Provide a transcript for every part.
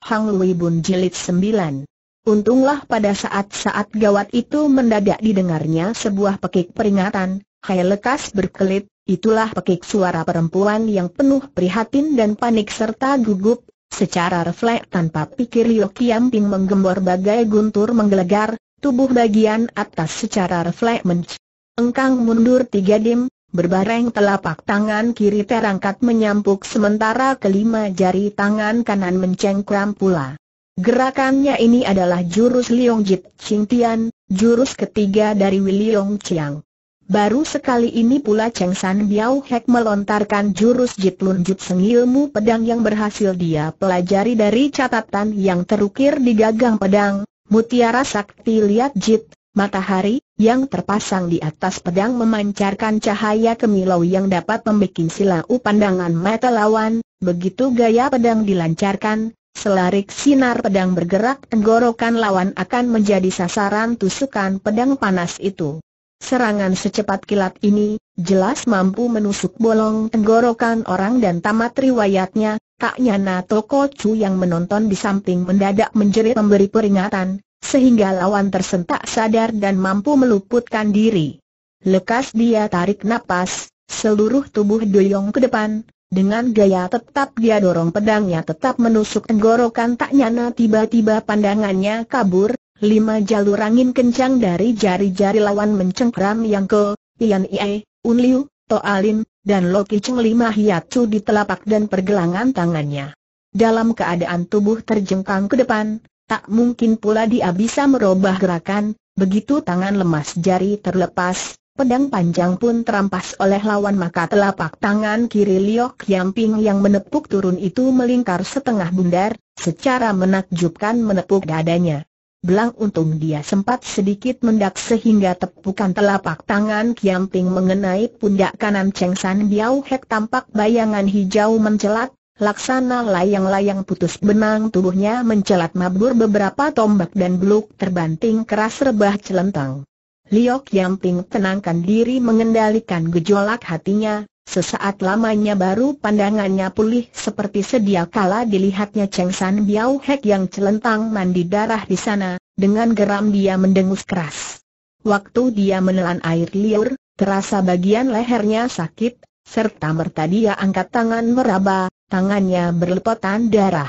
Hang Lui Bun Jilid 9 Untunglah pada saat-saat gawat itu mendadak didengarnya sebuah pekik peringatan, hai lekas berkelit, itulah pekik suara perempuan yang penuh prihatin dan panik serta gugup, secara refleks tanpa pikir Liu ping menggembor bagai guntur menggelegar, tubuh bagian atas secara refleks menc. Engkang mundur tiga dim, Berbareng telapak tangan kiri terangkat menyampuk sementara kelima jari tangan kanan mencengkram pula. Gerakannya ini adalah jurus Liong Jit Ching Tian, jurus ketiga dari Wiliong Chiang. Baru sekali ini pula Cheng San Biao Hek melontarkan jurus Jit Lun Jut Seng ilmu pedang yang berhasil dia pelajari dari catatan yang terukir di gagang pedang, Mutiara Sakti Liat Jit, Matahari, yang terpasang di atas pedang memancarkan cahaya kemilau yang dapat membuat silau pandangan mata lawan, begitu gaya pedang dilancarkan, selarik sinar pedang bergerak tenggorokan lawan akan menjadi sasaran tusukan pedang panas itu. Serangan secepat kilat ini, jelas mampu menusuk bolong tenggorokan orang dan tamat riwayatnya, tak nyana Toko Chu yang menonton di samping mendadak menjerit memberi peringatan, sehingga lawan tersentak sadar dan mampu meluputkan diri. Lekas dia tarik napas, seluruh tubuh doyong ke depan, dengan gaya tetap dia dorong pedangnya tetap menusuk tenggorokan tak nyana tiba-tiba pandangannya kabur, lima jalur angin kencang dari jari-jari lawan mencengkram yang ke, Tian Ie, Un Liu, Alin, dan Loki Cheng lima hiatsu di telapak dan pergelangan tangannya. Dalam keadaan tubuh terjengkang ke depan, Tak mungkin pula dia bisa merubah gerakan, begitu tangan lemas jari terlepas, pedang panjang pun terampas oleh lawan maka telapak tangan kiri Liok Yamping yang menepuk turun itu melingkar setengah bundar, secara menakjubkan menepuk dadanya. Belang untung dia sempat sedikit mendak sehingga tepukan telapak tangan Kiamping mengenai pundak kanan Cheng San Biao Hek tampak bayangan hijau mencelat, Laksana layang-layang putus benang tubuhnya mencelat mabur beberapa tombak dan beluk terbanting keras rebah celentang. Liok Yamping tenangkan diri mengendalikan gejolak hatinya, sesaat lamanya baru pandangannya pulih seperti sedia kala dilihatnya Cheng San Biao Hek yang celentang mandi darah di sana, dengan geram dia mendengus keras. Waktu dia menelan air liur, terasa bagian lehernya sakit, serta merta dia angkat tangan meraba, Tangannya berlepotan darah.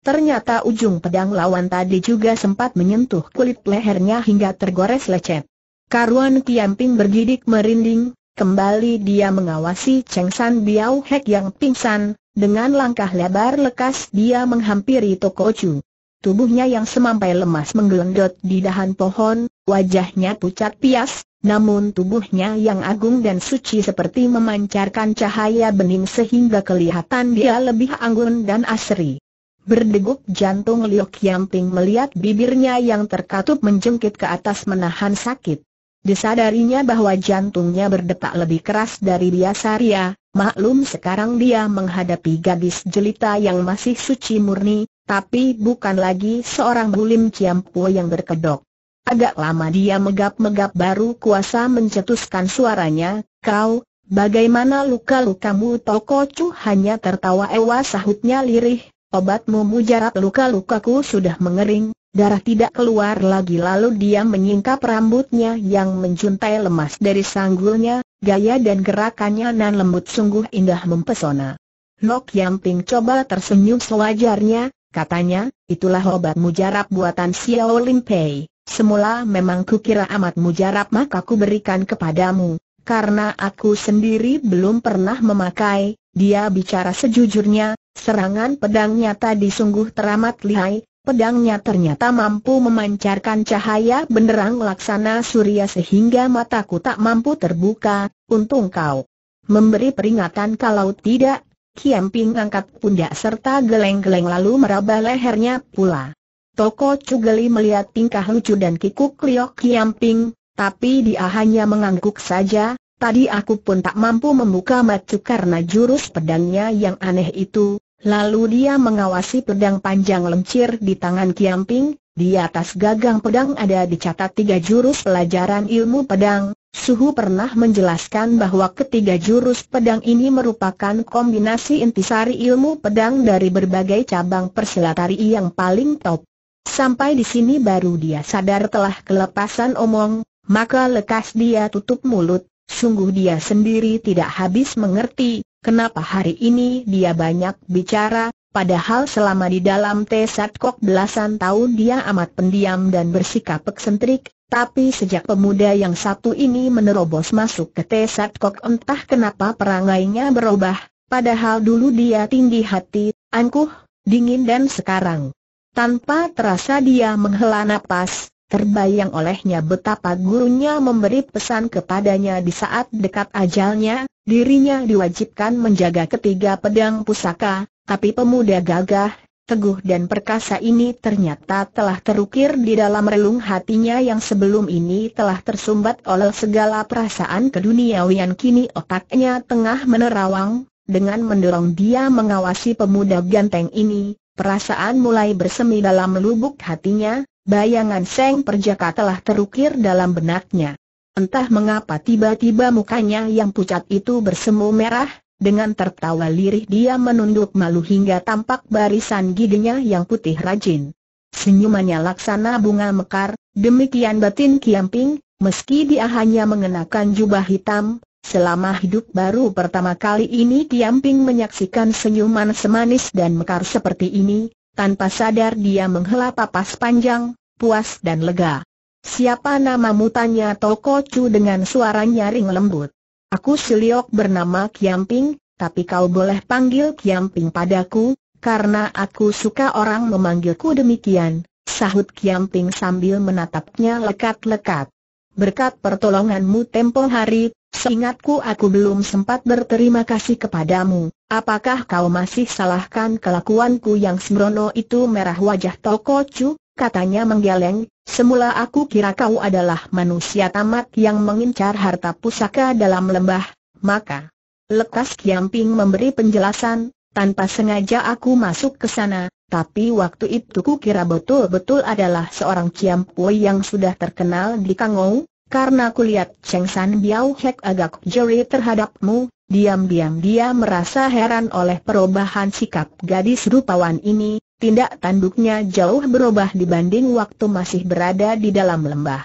Ternyata ujung pedang lawan tadi juga sempat menyentuh kulit lehernya hingga tergores lecet. Karuan Tiamping bergidik merinding, kembali dia mengawasi Cheng San Biao Hek yang pingsan, dengan langkah lebar lekas dia menghampiri Toko Chu. Tubuhnya yang semampai lemas menggelendot di dahan pohon, wajahnya pucat pias, namun tubuhnya yang agung dan suci seperti memancarkan cahaya bening sehingga kelihatan dia lebih anggun dan asri. Berdegup jantung Liok Yamping melihat bibirnya yang terkatup menjengkit ke atas menahan sakit. Disadarinya bahwa jantungnya berdetak lebih keras dari biasa ria, maklum sekarang dia menghadapi gadis jelita yang masih suci murni, tapi bukan lagi seorang Bulim ciampu yang berkedok. Agak lama dia megap-megap baru kuasa mencetuskan suaranya, kau, bagaimana luka-lukamu Toko Chu hanya tertawa ewa sahutnya lirih, obatmu mujarab luka-lukaku sudah mengering, darah tidak keluar lagi lalu dia menyingkap rambutnya yang menjuntai lemas dari sanggulnya, gaya dan gerakannya nan lembut sungguh indah mempesona. Nok Yamping coba tersenyum sewajarnya, Katanya, itulah obat mujarab buatan Xiao Lim Pei. Semula memang kukira amat mujarab maka ku berikan kepadamu. Karena aku sendiri belum pernah memakai, dia bicara sejujurnya, serangan pedangnya tadi sungguh teramat lihai, Pedangnya ternyata mampu memancarkan cahaya benderang laksana surya sehingga mataku tak mampu terbuka, untung kau memberi peringatan kalau tidak, Kiamping angkat pundak serta geleng-geleng lalu meraba lehernya pula. Toko Cugeli melihat tingkah lucu dan kikuk Liok Kiamping, tapi dia hanya mengangguk saja, tadi aku pun tak mampu membuka matu karena jurus pedangnya yang aneh itu, lalu dia mengawasi pedang panjang lencir di tangan Kiamping, di atas gagang pedang ada dicatat tiga jurus pelajaran ilmu pedang, Suhu pernah menjelaskan bahwa ketiga jurus pedang ini merupakan kombinasi intisari ilmu pedang dari berbagai cabang persilatari yang paling top. Sampai di sini baru dia sadar telah kelepasan omong, maka lekas dia tutup mulut, sungguh dia sendiri tidak habis mengerti, kenapa hari ini dia banyak bicara, padahal selama di dalam tesat kok belasan tahun dia amat pendiam dan bersikap eksentrik, tapi sejak pemuda yang satu ini menerobos masuk ke Tesat Kok entah kenapa perangainya berubah, padahal dulu dia tinggi hati, angkuh, dingin dan sekarang. Tanpa terasa dia menghela napas, terbayang olehnya betapa gurunya memberi pesan kepadanya di saat dekat ajalnya, dirinya diwajibkan menjaga ketiga pedang pusaka, tapi pemuda gagah, teguh dan perkasa ini ternyata telah terukir di dalam relung hatinya yang sebelum ini telah tersumbat oleh segala perasaan keduniawian kini otaknya tengah menerawang, dengan mendorong dia mengawasi pemuda ganteng ini, perasaan mulai bersemi dalam lubuk hatinya, bayangan Seng Perjaka telah terukir dalam benaknya. Entah mengapa tiba-tiba mukanya yang pucat itu bersemu merah, dengan tertawa lirih dia menunduk malu hingga tampak barisan giginya yang putih rajin. Senyumannya laksana bunga mekar, demikian batin Kiamping, meski dia hanya mengenakan jubah hitam, selama hidup baru pertama kali ini Kiamping menyaksikan senyuman semanis dan mekar seperti ini, tanpa sadar dia menghela papas panjang, puas dan lega. Siapa nama mutanya? Toko Chu dengan suara nyaring lembut. Aku siliok bernama Kiamping, tapi kau boleh panggil Kiamping padaku, karena aku suka orang memanggilku demikian, sahut Kiamping sambil menatapnya lekat-lekat. Berkat pertolonganmu tempo hari, seingatku aku belum sempat berterima kasih kepadamu. Apakah kau masih salahkan kelakuanku yang sembrono itu merah wajah Toko Chu? katanya menggeleng, semula aku kira kau adalah manusia tamak yang mengincar harta pusaka dalam lembah, maka lekas Kiamping memberi penjelasan, tanpa sengaja aku masuk ke sana, tapi waktu itu kira betul-betul adalah seorang Kiampui yang sudah terkenal di Kangou, karena kulihat Cheng San Biao Hek agak jeri terhadapmu, diam-diam dia merasa heran oleh perubahan sikap gadis rupawan ini, tindak tanduknya jauh berubah dibanding waktu masih berada di dalam lembah.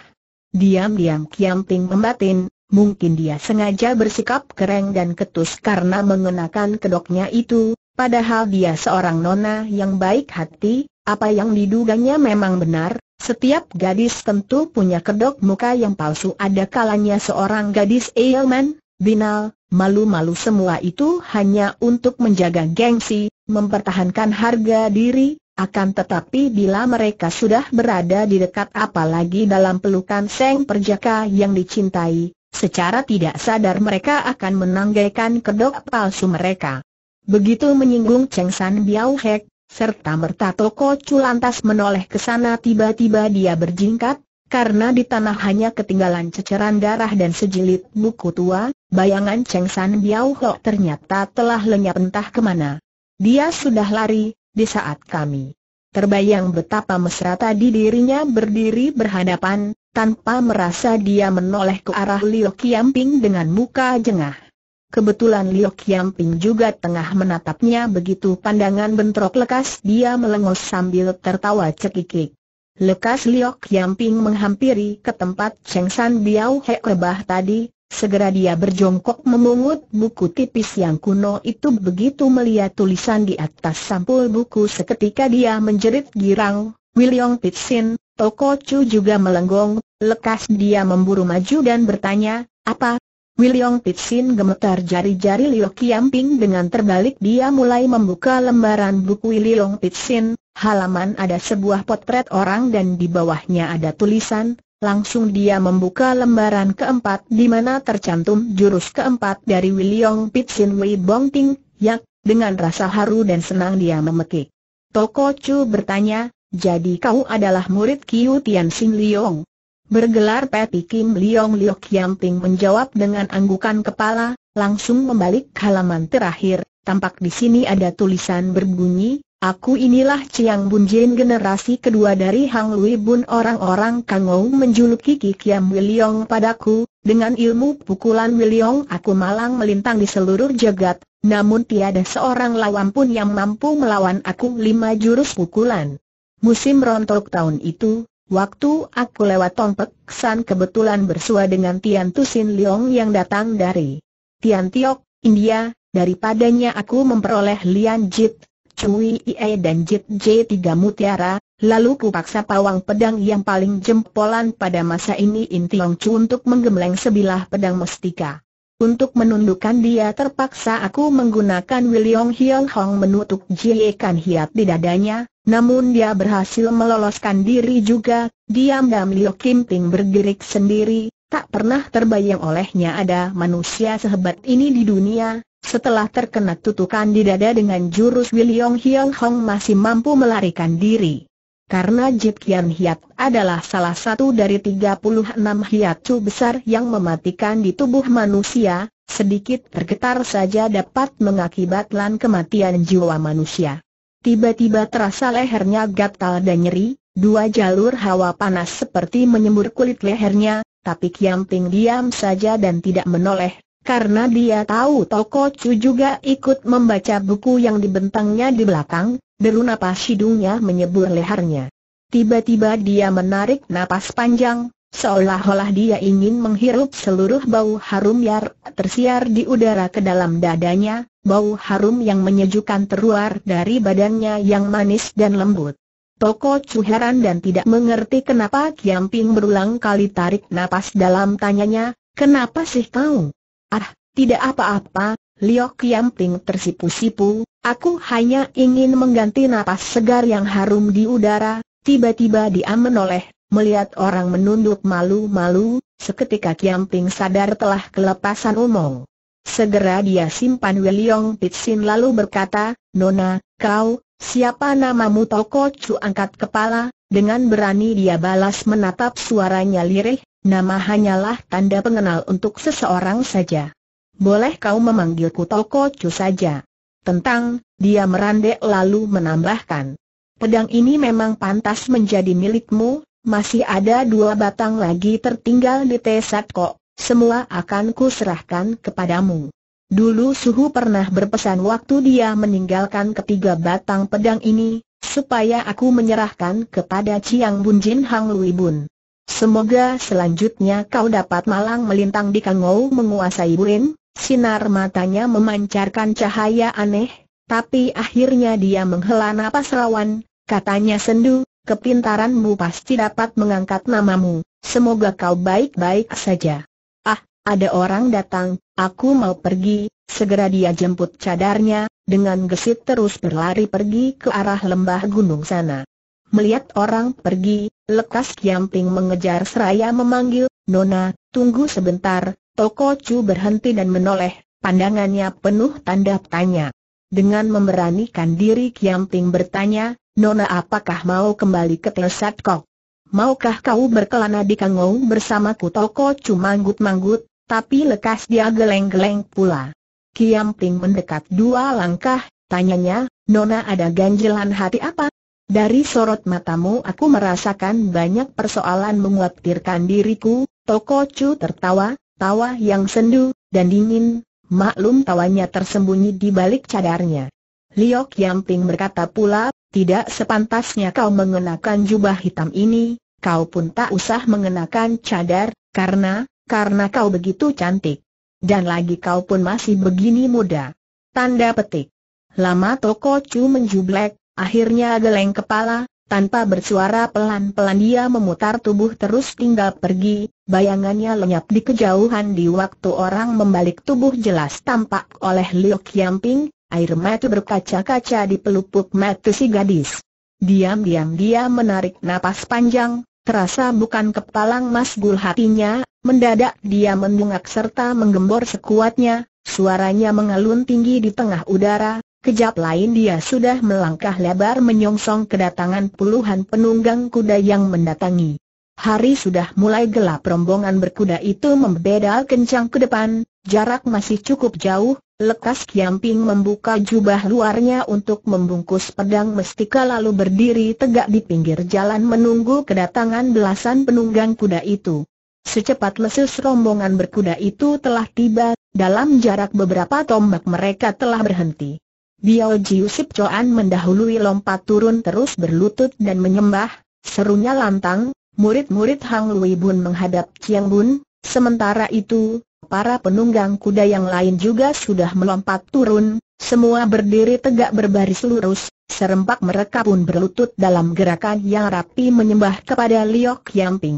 Diam-diam Kiam Ting membatin, mungkin dia sengaja bersikap kereng dan ketus karena mengenakan kedoknya itu, padahal dia seorang nona yang baik hati, apa yang diduganya memang benar, setiap gadis tentu punya kedok muka yang palsu ada kalanya seorang gadis ailman, binal, malu-malu semua itu hanya untuk menjaga gengsi, mempertahankan harga diri, akan tetapi bila mereka sudah berada di dekat apalagi dalam pelukan Seng Perjaka yang dicintai, secara tidak sadar mereka akan menanggaikan kedok palsu mereka. Begitu menyinggung Cheng San Biao Hek, serta merta toko culantas menoleh ke sana tiba-tiba dia berjingkat, karena di tanah hanya ketinggalan ceceran darah dan sejilid buku tua, bayangan Cheng San Biao Hok ternyata telah lenyap entah kemana. Dia sudah lari, di saat kami terbayang betapa mesra tadi dirinya berdiri berhadapan, tanpa merasa dia menoleh ke arah Liu Yamping dengan muka jengah. Kebetulan Liu Yamping juga tengah menatapnya begitu pandangan bentrok lekas dia melengos sambil tertawa cekikik. Lekas Liok Yamping menghampiri ke tempat Cheng San Biao Hek rebah tadi, Segera dia berjongkok memungut buku tipis yang kuno itu begitu melihat tulisan di atas sampul buku seketika dia menjerit girang, William Pitsin, Toko Chu juga melenggong, lekas dia memburu maju dan bertanya, apa? William Pitsin gemetar jari-jari Liu Kiamping dengan terbalik dia mulai membuka lembaran buku William Pitsin, halaman ada sebuah potret orang dan di bawahnya ada tulisan, Langsung dia membuka lembaran keempat di mana tercantum jurus keempat dari William Pitsin Wei Ting, yak, dengan rasa haru dan senang dia memekik. Toko Chu bertanya, jadi kau adalah murid Kiu Tian Sin Liong. Bergelar Peti Kim Liong Liok Yam Ping menjawab dengan anggukan kepala, langsung membalik halaman terakhir, tampak di sini ada tulisan berbunyi, Aku inilah Chiang Bun Jin generasi kedua dari Hang Lui Bun orang-orang Kangou menjuluki Ki Kiam Wiliong padaku, dengan ilmu pukulan Wiliong aku malang melintang di seluruh jagat, namun tiada seorang lawan pun yang mampu melawan aku lima jurus pukulan. Musim rontok tahun itu, waktu aku lewat Tongpek, San kebetulan bersua dengan Tian Tusin Leong yang datang dari Tian Tiok, India, daripadanya aku memperoleh Lian Jit, Cui Ie dan Jit J3 mutiara, lalu kupaksa pawang pedang yang paling jempolan pada masa ini Tiong Chu untuk menggembleng sebilah pedang mestika. Untuk menundukkan dia terpaksa aku menggunakan William Hill Hong menutup Jie Kan Hiat di dadanya, namun dia berhasil meloloskan diri juga, diam dan Liu Kim Ping bergerik sendiri, tak pernah terbayang olehnya ada manusia sehebat ini di dunia, setelah terkena tutukan di dada dengan jurus William Hiong Hong masih mampu melarikan diri. Karena Jip Kian Hiat adalah salah satu dari 36 Chu besar yang mematikan di tubuh manusia, sedikit tergetar saja dapat mengakibatkan kematian jiwa manusia. Tiba-tiba terasa lehernya gatal dan nyeri, dua jalur hawa panas seperti menyembur kulit lehernya, tapi kian ting diam saja dan tidak menoleh, karena dia tahu Toko Chu juga ikut membaca buku yang dibentangnya di belakang, deru napas hidungnya menyebur lehernya. Tiba-tiba dia menarik napas panjang, seolah-olah dia ingin menghirup seluruh bau harum yang tersiar di udara ke dalam dadanya, bau harum yang menyejukkan teruar dari badannya yang manis dan lembut. Toko Chu heran dan tidak mengerti kenapa Kiamping berulang kali tarik napas dalam tanyanya, kenapa sih kau? Ah, tidak apa-apa, Liok Yamping tersipu-sipu, aku hanya ingin mengganti napas segar yang harum di udara, tiba-tiba dia menoleh, melihat orang menunduk malu-malu, seketika Yamping sadar telah kelepasan umum. Segera dia simpan Weliong Pitsin lalu berkata, Nona, kau, siapa namamu Toko Chu angkat kepala, dengan berani dia balas menatap suaranya lirih, Nama hanyalah tanda pengenal untuk seseorang saja. Boleh kau memanggilku Toko Chu saja. Tentang, dia merandek lalu menambahkan. Pedang ini memang pantas menjadi milikmu, masih ada dua batang lagi tertinggal di tesat Kok. semua akan kuserahkan kepadamu. Dulu Suhu pernah berpesan waktu dia meninggalkan ketiga batang pedang ini, supaya aku menyerahkan kepada Chiang Bunjin Hang Lui Bun. Semoga selanjutnya kau dapat malang melintang di Kangou menguasai Burin. Sinar matanya memancarkan cahaya aneh, tapi akhirnya dia menghela napas rawan, katanya sendu, kepintaranmu pasti dapat mengangkat namamu, semoga kau baik-baik saja. Ah, ada orang datang, aku mau pergi, segera dia jemput cadarnya, dengan gesit terus berlari pergi ke arah lembah gunung sana. Melihat orang pergi, lekas Kiamping mengejar seraya memanggil, Nona, tunggu sebentar, Toko Chu berhenti dan menoleh, pandangannya penuh tanda tanya. Dengan memberanikan diri Kiamping bertanya, Nona apakah mau kembali ke Tlesat Kok? Maukah kau berkelana di Kangou bersamaku Toko Chu manggut-manggut, tapi lekas dia geleng-geleng pula. Kiamping mendekat dua langkah, tanyanya, Nona ada ganjelan hati apa? Dari sorot matamu aku merasakan banyak persoalan menguatirkan diriku, Toko Chu tertawa, tawa yang sendu, dan dingin, maklum tawanya tersembunyi di balik cadarnya. Liok Yamping berkata pula, tidak sepantasnya kau mengenakan jubah hitam ini, kau pun tak usah mengenakan cadar, karena, karena kau begitu cantik. Dan lagi kau pun masih begini muda. Tanda petik. Lama Toko Chu menjublek, Akhirnya geleng kepala, tanpa bersuara pelan-pelan dia memutar tubuh terus tinggal pergi, bayangannya lenyap di kejauhan di waktu orang membalik tubuh jelas tampak oleh Liu Qiangping, air mata berkaca-kaca di pelupuk mata si gadis. Diam-diam dia menarik napas panjang, terasa bukan kepalang masgul hatinya, mendadak dia mendungak serta menggembor sekuatnya, suaranya mengalun tinggi di tengah udara, Kejap lain dia sudah melangkah lebar menyongsong kedatangan puluhan penunggang kuda yang mendatangi. Hari sudah mulai gelap rombongan berkuda itu membeda kencang ke depan, jarak masih cukup jauh, lekas Kiamping membuka jubah luarnya untuk membungkus pedang mestika lalu berdiri tegak di pinggir jalan menunggu kedatangan belasan penunggang kuda itu. Secepat lesus rombongan berkuda itu telah tiba, dalam jarak beberapa tombak mereka telah berhenti. Biao Jiu Sip Choan mendahului lompat turun terus berlutut dan menyembah, serunya lantang, murid-murid Hang Lui Bun menghadap Chiang Bun, sementara itu, para penunggang kuda yang lain juga sudah melompat turun, semua berdiri tegak berbaris lurus, serempak mereka pun berlutut dalam gerakan yang rapi menyembah kepada Liok Yang Ping.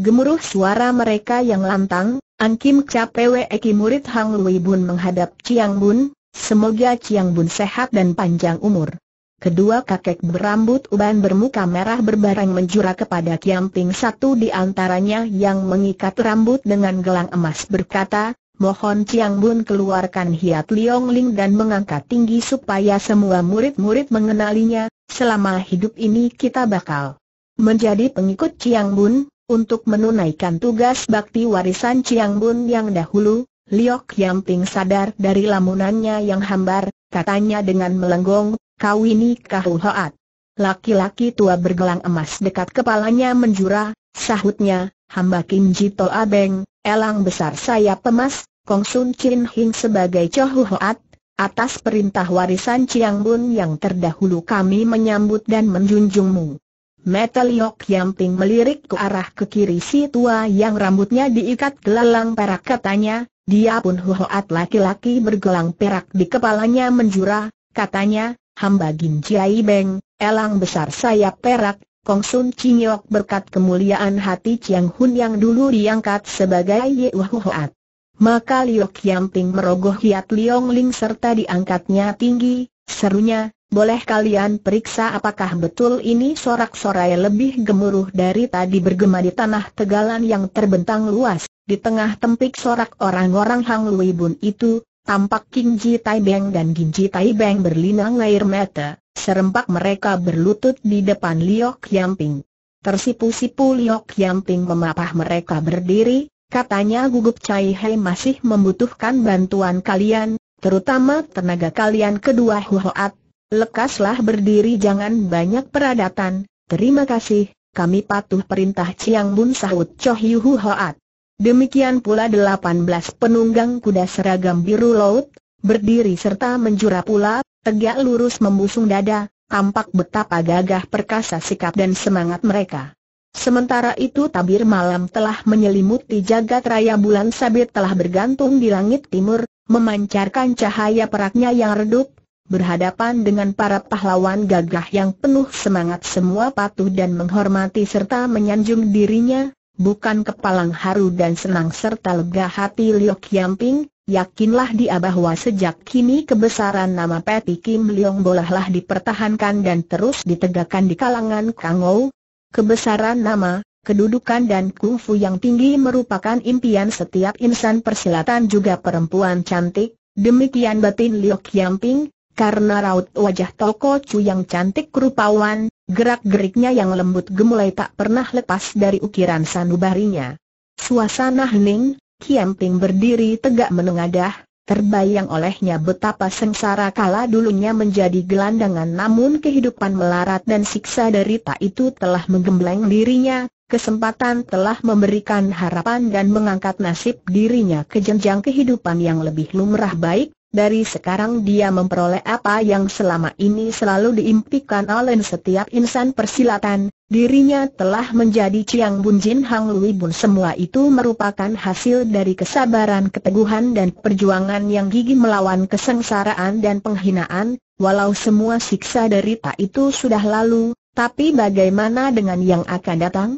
Gemuruh suara mereka yang lantang, Angkim Pwe Eki murid Hang Lui Bun menghadap Chiang Bun, Semoga Ciang Bun sehat dan panjang umur. Kedua kakek berambut uban bermuka merah berbareng menjura kepada Kiam Ping satu di antaranya yang mengikat rambut dengan gelang emas berkata, Mohon Ciang Bun keluarkan hiat Liong Ling dan mengangkat tinggi supaya semua murid-murid mengenalinya, selama hidup ini kita bakal menjadi pengikut Ciang Bun, untuk menunaikan tugas bakti warisan Ciang Bun yang dahulu, Liok Yamping sadar dari lamunannya yang hambar, katanya dengan melenggong, kau ini hoat. Laki-laki tua bergelang emas dekat kepalanya menjura, sahutnya, hamba Kim Jito Abeng, elang besar saya pemas, Sun Chin Hing sebagai Chohuhoat, atas perintah warisan Chiang Bun yang terdahulu kami menyambut dan menjunjungmu. Metal Liok Yamping melirik ke arah ke kiri si tua yang rambutnya diikat gelalang perak katanya, dia pun huhoat laki-laki bergelang perak di kepalanya menjura, katanya, hamba Ginjiai Beng, elang besar sayap perak, Kong Sun Cinyok berkat kemuliaan hati Chiang Hun yang dulu diangkat sebagai Ye Huhoat. Maka Liu Kiamping merogoh hiat Liong Ling serta diangkatnya tinggi, serunya, boleh kalian periksa apakah betul ini sorak-sorai lebih gemuruh dari tadi bergema di tanah tegalan yang terbentang luas. Di tengah tempik sorak orang-orang Hang Lui Bun itu, tampak King Ji Tai Beng dan Gin Ji Tai Beng berlinang air mata, serempak mereka berlutut di depan Liok Yamping. Tersipu-sipu Liok Yamping memapah mereka berdiri, katanya gugup Chai Hei masih membutuhkan bantuan kalian, terutama tenaga kalian kedua Hoat. Lekaslah berdiri jangan banyak peradatan, terima kasih, kami patuh perintah Chiang Bun sahut Choh Yu Hoat. Demikian pula delapan belas penunggang kuda seragam biru laut, berdiri serta menjura pula, tegak lurus membusung dada, tampak betapa gagah perkasa sikap dan semangat mereka. Sementara itu tabir malam telah menyelimuti jagat raya bulan sabit telah bergantung di langit timur, memancarkan cahaya peraknya yang redup, berhadapan dengan para pahlawan gagah yang penuh semangat semua patuh dan menghormati serta menyanjung dirinya, bukan kepalang haru dan senang serta lega hati Liu Qiangping, yakinlah dia bahwa sejak kini kebesaran nama Peti Kim Leong bolehlah dipertahankan dan terus ditegakkan di kalangan Kangou. Kebesaran nama, kedudukan dan kungfu yang tinggi merupakan impian setiap insan persilatan juga perempuan cantik, demikian batin Liu Qiangping, karena raut wajah Toko Chu yang cantik kerupawan, Gerak-geriknya yang lembut gemulai tak pernah lepas dari ukiran sanubarinya. Suasana hening, Kiam Ping berdiri tegak menengadah, terbayang olehnya betapa sengsara kala dulunya menjadi gelandangan namun kehidupan melarat dan siksa derita itu telah menggembleng dirinya, kesempatan telah memberikan harapan dan mengangkat nasib dirinya ke jenjang kehidupan yang lebih lumrah baik, dari sekarang dia memperoleh apa yang selama ini selalu diimpikan oleh setiap insan persilatan, dirinya telah menjadi Chiang Bun Jin Hang Lui Bun semua itu merupakan hasil dari kesabaran keteguhan dan perjuangan yang gigih melawan kesengsaraan dan penghinaan, walau semua siksa derita itu sudah lalu, tapi bagaimana dengan yang akan datang?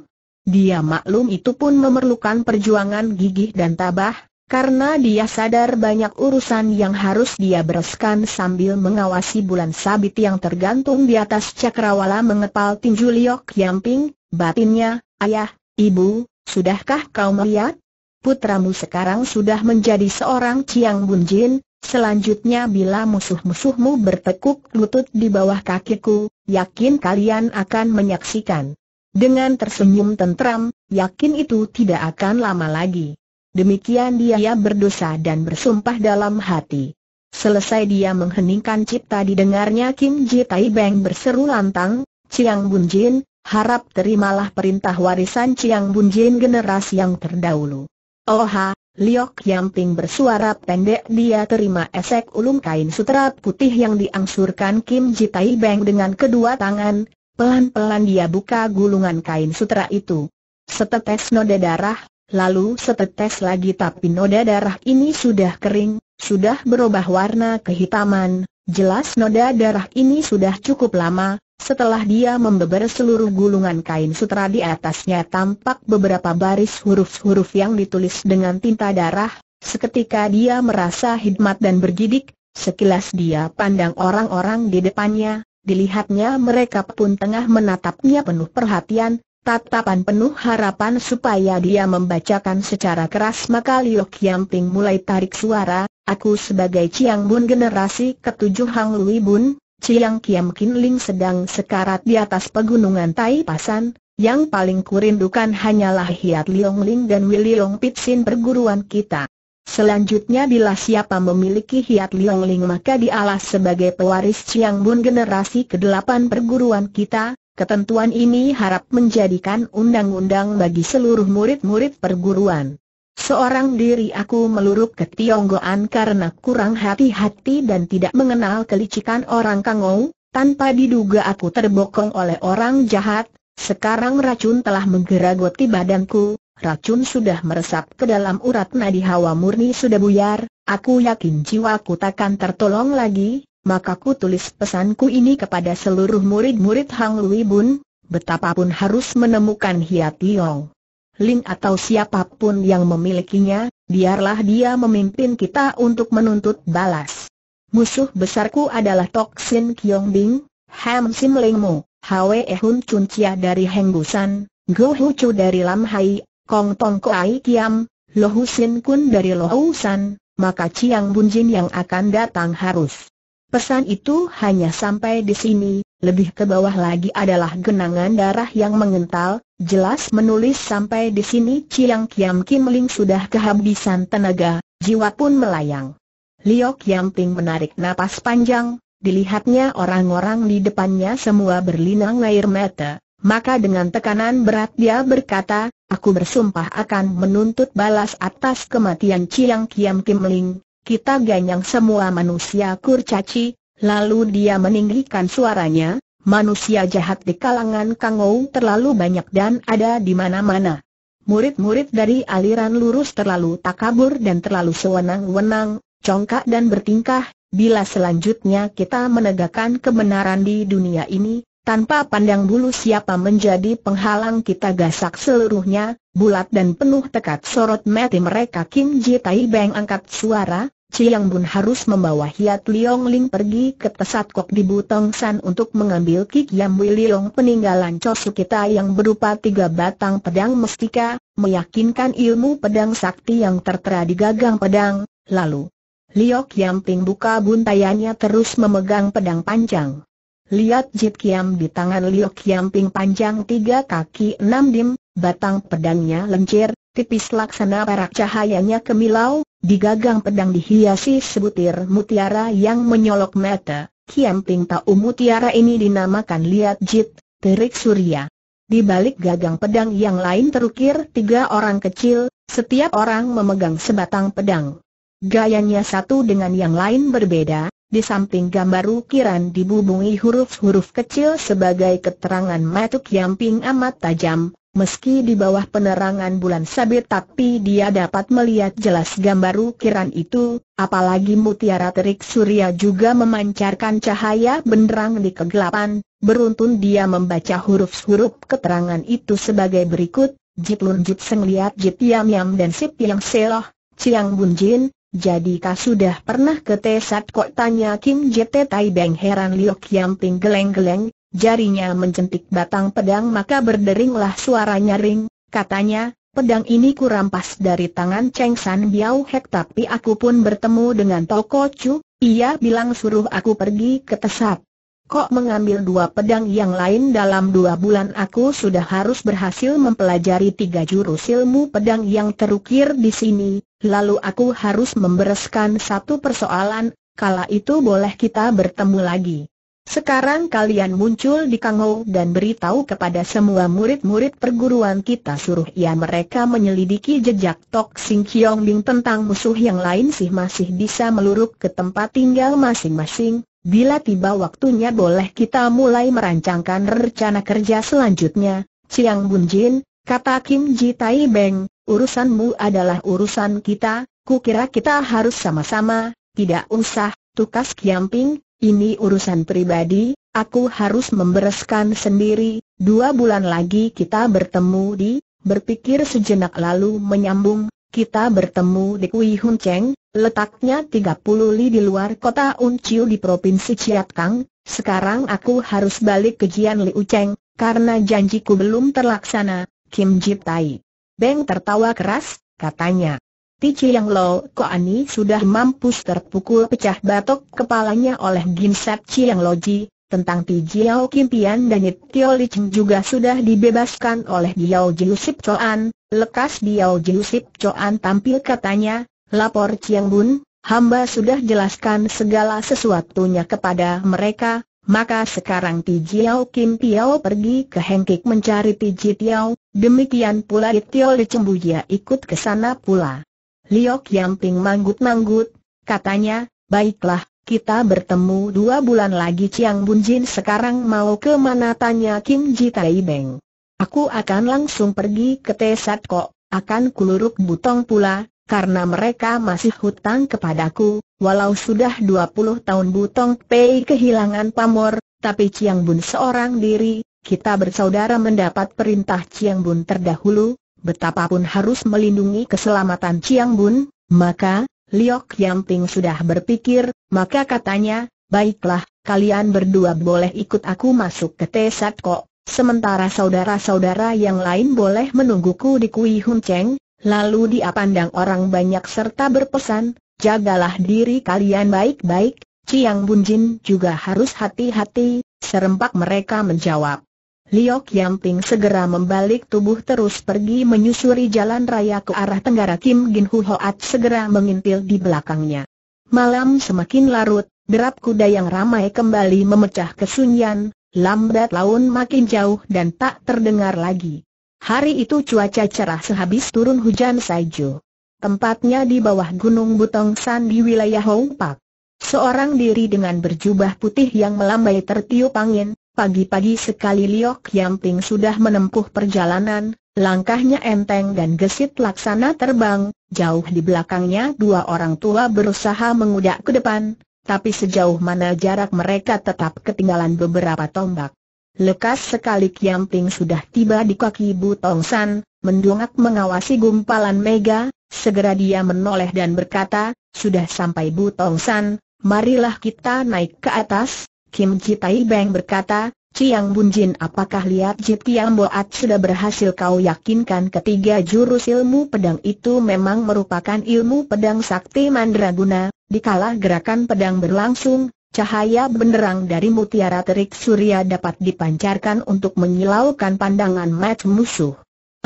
Dia maklum itu pun memerlukan perjuangan gigih dan tabah, karena dia sadar banyak urusan yang harus dia bereskan sambil mengawasi bulan sabit yang tergantung di atas cakrawala mengepal tinju liok yamping, batinnya, ayah, ibu, sudahkah kau melihat? Putramu sekarang sudah menjadi seorang Ciang Bunjin, Selanjutnya bila musuh-musuhmu bertekuk lutut di bawah kakiku, yakin kalian akan menyaksikan. Dengan tersenyum tentram, yakin itu tidak akan lama lagi. Demikian dia berdosa dan bersumpah dalam hati. Selesai dia mengheningkan cipta didengarnya Kim Ji Tai Beng berseru lantang, Ciang Bun Jin, harap terimalah perintah warisan Ciang Bun Jin generasi yang terdahulu. Oha, Liok Yang Ping bersuara pendek dia terima esek ulung kain sutra putih yang diangsurkan Kim Ji Tai Beng dengan kedua tangan, pelan-pelan dia buka gulungan kain sutra itu. Setetes noda darah, Lalu setetes lagi tapi noda darah ini sudah kering, sudah berubah warna kehitaman, jelas noda darah ini sudah cukup lama, setelah dia membeber seluruh gulungan kain sutra di atasnya tampak beberapa baris huruf-huruf yang ditulis dengan tinta darah, seketika dia merasa hikmat dan bergidik, sekilas dia pandang orang-orang di depannya, dilihatnya mereka pun tengah menatapnya penuh perhatian, Tatapan penuh harapan supaya dia membacakan secara keras maka Liu Ping mulai tarik suara, aku sebagai Chiang Bun generasi ketujuh Hang Lui Bun, Chiang Kiam Kin Ling sedang sekarat di atas pegunungan Tai Pasan, yang paling kurindukan hanyalah Hiat Liong Ling dan Long Pitsin perguruan kita. Selanjutnya bila siapa memiliki Hiat Liong Ling maka dialah sebagai pewaris Chiang Bun generasi ke-8 perguruan kita, Ketentuan ini harap menjadikan undang-undang bagi seluruh murid-murid perguruan. Seorang diri aku meluruk ke Tionggoan karena kurang hati-hati dan tidak mengenal kelicikan orang Kangou, tanpa diduga aku terbokong oleh orang jahat, sekarang racun telah menggeragoti badanku, racun sudah meresap ke dalam urat nadi hawa murni sudah buyar, aku yakin jiwaku takkan tertolong lagi, maka ku tulis pesanku ini kepada seluruh murid-murid Hang Lui Bun, betapapun harus menemukan Hiat Liong. Ling atau siapapun yang memilikinya, biarlah dia memimpin kita untuk menuntut balas. Musuh besarku adalah Tok Sin Kiong Bing, Ham Sim Ling Mo, Hwe Hun Chun Chia dari Heng Busan, Go Hu Chu dari Lam Hai, Kong Tong Ai Kiam, Hu Sin Kun dari Hu San, maka Chiang Jin yang akan datang harus Pesan itu hanya sampai di sini, lebih ke bawah lagi adalah genangan darah yang mengental, jelas menulis sampai di sini Chiang Kiam Kim Ling sudah kehabisan tenaga, jiwa pun melayang. Liok Yam Ping menarik napas panjang, dilihatnya orang-orang di depannya semua berlinang air mata, maka dengan tekanan berat dia berkata, aku bersumpah akan menuntut balas atas kematian Chiang Kiam Kim Ling, kita ganyang semua manusia kurcaci, lalu dia meninggikan suaranya, manusia jahat di kalangan Kangou terlalu banyak dan ada di mana-mana. Murid-murid dari aliran lurus terlalu takabur dan terlalu sewenang-wenang, congkak dan bertingkah, bila selanjutnya kita menegakkan kebenaran di dunia ini, tanpa pandang bulu siapa menjadi penghalang kita gasak seluruhnya, bulat dan penuh tekat sorot mati mereka Kim Ji Tai Beng angkat suara, Chiang Bun harus membawa Hiat Liong Ling pergi ke Tesat Kok di Butong San untuk mengambil Kik Yam Wi Liong peninggalan Chosu kita yang berupa tiga batang pedang mestika, meyakinkan ilmu pedang sakti yang tertera di gagang pedang, lalu Liok Yam Ping buka buntayannya terus memegang pedang panjang. Lihat Jit Kiam di tangan Liok Yam Ping panjang tiga kaki enam dim, batang pedangnya lencir, tipis laksana perak cahayanya kemilau, digagang pedang dihiasi sebutir mutiara yang menyolok mata. Ping tahu mutiara ini dinamakan Liat Jit, terik surya. Di balik gagang pedang yang lain terukir tiga orang kecil, setiap orang memegang sebatang pedang. Gayanya satu dengan yang lain berbeda, di samping gambar ukiran dibubungi huruf-huruf kecil sebagai keterangan matuk ping amat tajam, Meski di bawah penerangan bulan sabit tapi dia dapat melihat jelas gambar ukiran itu, apalagi mutiara terik surya juga memancarkan cahaya benderang di kegelapan, beruntun dia membaca huruf-huruf keterangan itu sebagai berikut, Jit Lun Jit Seng Jit Yam Yam dan Sip Yang Seloh, Ciang Bun Jin, Jadikah sudah pernah ke Tesat Kok tanya Kim Jete Tai Beng heran Liok Yam Ting geleng-geleng, Jarinya mencentik batang pedang maka berderinglah suara nyaring, katanya, pedang ini kurampas dari tangan Cheng San Biao Hek tapi aku pun bertemu dengan Toko Chu, ia bilang suruh aku pergi ke Tesat. Kok mengambil dua pedang yang lain dalam dua bulan aku sudah harus berhasil mempelajari tiga jurus ilmu pedang yang terukir di sini, lalu aku harus membereskan satu persoalan, kala itu boleh kita bertemu lagi. Sekarang kalian muncul di Kangou dan beritahu kepada semua murid-murid perguruan kita suruh ia ya mereka menyelidiki jejak Tok Sing Kiong Bing tentang musuh yang lain sih masih bisa meluruk ke tempat tinggal masing-masing. Bila tiba waktunya boleh kita mulai merancangkan rencana kerja selanjutnya. Siang Bunjin, kata Kim Ji Tai Beng, urusanmu adalah urusan kita, kukira kita harus sama-sama, tidak usah, tukas Kiamping, ini urusan pribadi, aku harus membereskan sendiri, dua bulan lagi kita bertemu di, berpikir sejenak lalu menyambung, kita bertemu di Kui Hun Cheng, letaknya 30 li di luar kota Unciu di Provinsi Chiatkang, sekarang aku harus balik ke Jian Liu Cheng, karena janjiku belum terlaksana, Kim Jip Tai. Beng tertawa keras, katanya. Tici yang Lo ko ani sudah mampus terpukul pecah batok kepalanya oleh Ginsep Sap yang Loji, tentang Ti Jiao Kim Pian dan It Tio Li Cheng juga sudah dibebaskan oleh Diao Jiu Sip lekas Diao Jiu Sip tampil katanya, lapor Chiang Bun, hamba sudah jelaskan segala sesuatunya kepada mereka, maka sekarang Ti Jiao Kim Piao pergi ke Hengkik mencari Ti demikian pula It Tio Li Cheng Buya ikut ke sana pula. Liok ping manggut-manggut, katanya, baiklah, kita bertemu dua bulan lagi Chiang Bunjin sekarang mau ke mana tanya Kim Ji Tai Beng. Aku akan langsung pergi ke Tesat Kok, akan kuluruk butong pula, karena mereka masih hutang kepadaku, walau sudah 20 tahun butong Pei kehilangan pamor, tapi Chiang Bun seorang diri, kita bersaudara mendapat perintah Chiang Bun terdahulu, betapapun harus melindungi keselamatan Chiang Bun, maka, Liok Yang Ting sudah berpikir, maka katanya, baiklah, kalian berdua boleh ikut aku masuk ke Tesat Kok, sementara saudara-saudara yang lain boleh menungguku di Kui Hun Cheng, lalu dia pandang orang banyak serta berpesan, jagalah diri kalian baik-baik, Chiang Jin juga harus hati-hati, serempak mereka menjawab. Liok Yamping segera membalik tubuh terus pergi menyusuri jalan raya ke arah tenggara Kim Gin Hu Hoat segera mengintil di belakangnya. Malam semakin larut, derap kuda yang ramai kembali memecah kesunyian, lambat laun makin jauh dan tak terdengar lagi. Hari itu cuaca cerah sehabis turun hujan salju. Tempatnya di bawah Gunung Butong San di wilayah Hong Pak. Seorang diri dengan berjubah putih yang melambai tertiup angin, Pagi-pagi sekali Liok Yamping sudah menempuh perjalanan, langkahnya enteng dan gesit laksana terbang, jauh di belakangnya dua orang tua berusaha mengudak ke depan, tapi sejauh mana jarak mereka tetap ketinggalan beberapa tombak. Lekas sekali Kiamping sudah tiba di kaki Tong San, mendongak mengawasi gumpalan Mega, segera dia menoleh dan berkata, sudah sampai Tong San, marilah kita naik ke atas, Kim Ji Tai Beng berkata, Ciang Bunjin apakah lihat Jit yang Boat sudah berhasil kau yakinkan ketiga jurus ilmu pedang itu memang merupakan ilmu pedang sakti mandraguna, dikalah gerakan pedang berlangsung, cahaya benderang dari mutiara terik surya dapat dipancarkan untuk menyilaukan pandangan match musuh.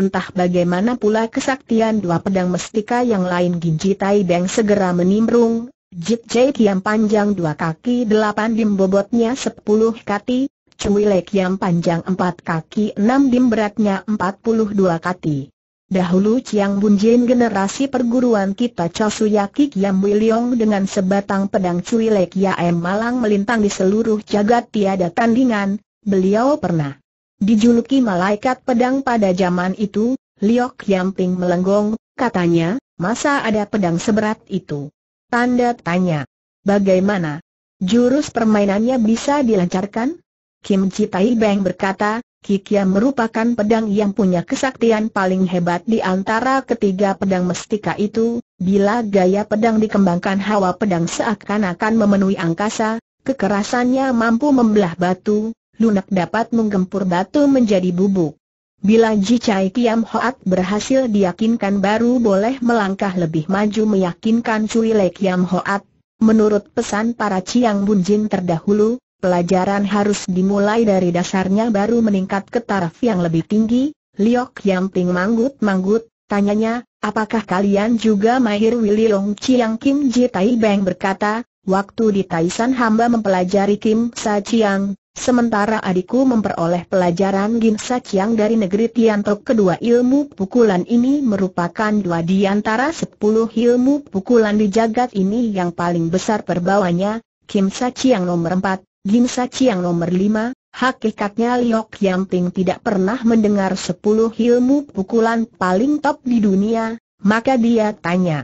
Entah bagaimana pula kesaktian dua pedang mestika yang lain Ginji Tai Beng segera menimbrung, Jit Jai Kiam panjang dua kaki delapan dim bobotnya sepuluh kati, Cui Le Kiam panjang empat kaki enam dim beratnya empat puluh dua kati. Dahulu Chiang Bun Bunjin generasi perguruan kita Yaki Kiam Wiliong dengan sebatang pedang Cui Le Kiam ya malang melintang di seluruh jagat tiada tandingan, beliau pernah dijuluki malaikat pedang pada zaman itu, Liok kiam ping melenggong, katanya, masa ada pedang seberat itu. Tanda tanya. Bagaimana? Jurus permainannya bisa dilancarkan? Kim Chitai Beng berkata, Kikia merupakan pedang yang punya kesaktian paling hebat di antara ketiga pedang mestika itu, bila gaya pedang dikembangkan hawa pedang seakan-akan memenuhi angkasa, kekerasannya mampu membelah batu, lunak dapat menggempur batu menjadi bubuk. Bila Ji Chai Kiam Hoat berhasil diyakinkan baru boleh melangkah lebih maju meyakinkan Cui Le Kiam Hoat. Menurut pesan para Ciang Bunjin terdahulu, pelajaran harus dimulai dari dasarnya baru meningkat ke taraf yang lebih tinggi. Liok yang Ping manggut-manggut, tanyanya, apakah kalian juga mahir Willy Long Ciang Kim Ji Tai Beng berkata, waktu di Taisan hamba mempelajari Kim Sa Ciang, Sementara adikku memperoleh pelajaran Gimsa Chiang dari negeri Tiantok kedua ilmu pukulan ini merupakan dua di antara sepuluh ilmu pukulan di jagat ini yang paling besar perbawanya, Gimsa Chiang nomor empat, Gimsa Chiang nomor lima, hakikatnya Liok Yamping tidak pernah mendengar sepuluh ilmu pukulan paling top di dunia, maka dia tanya,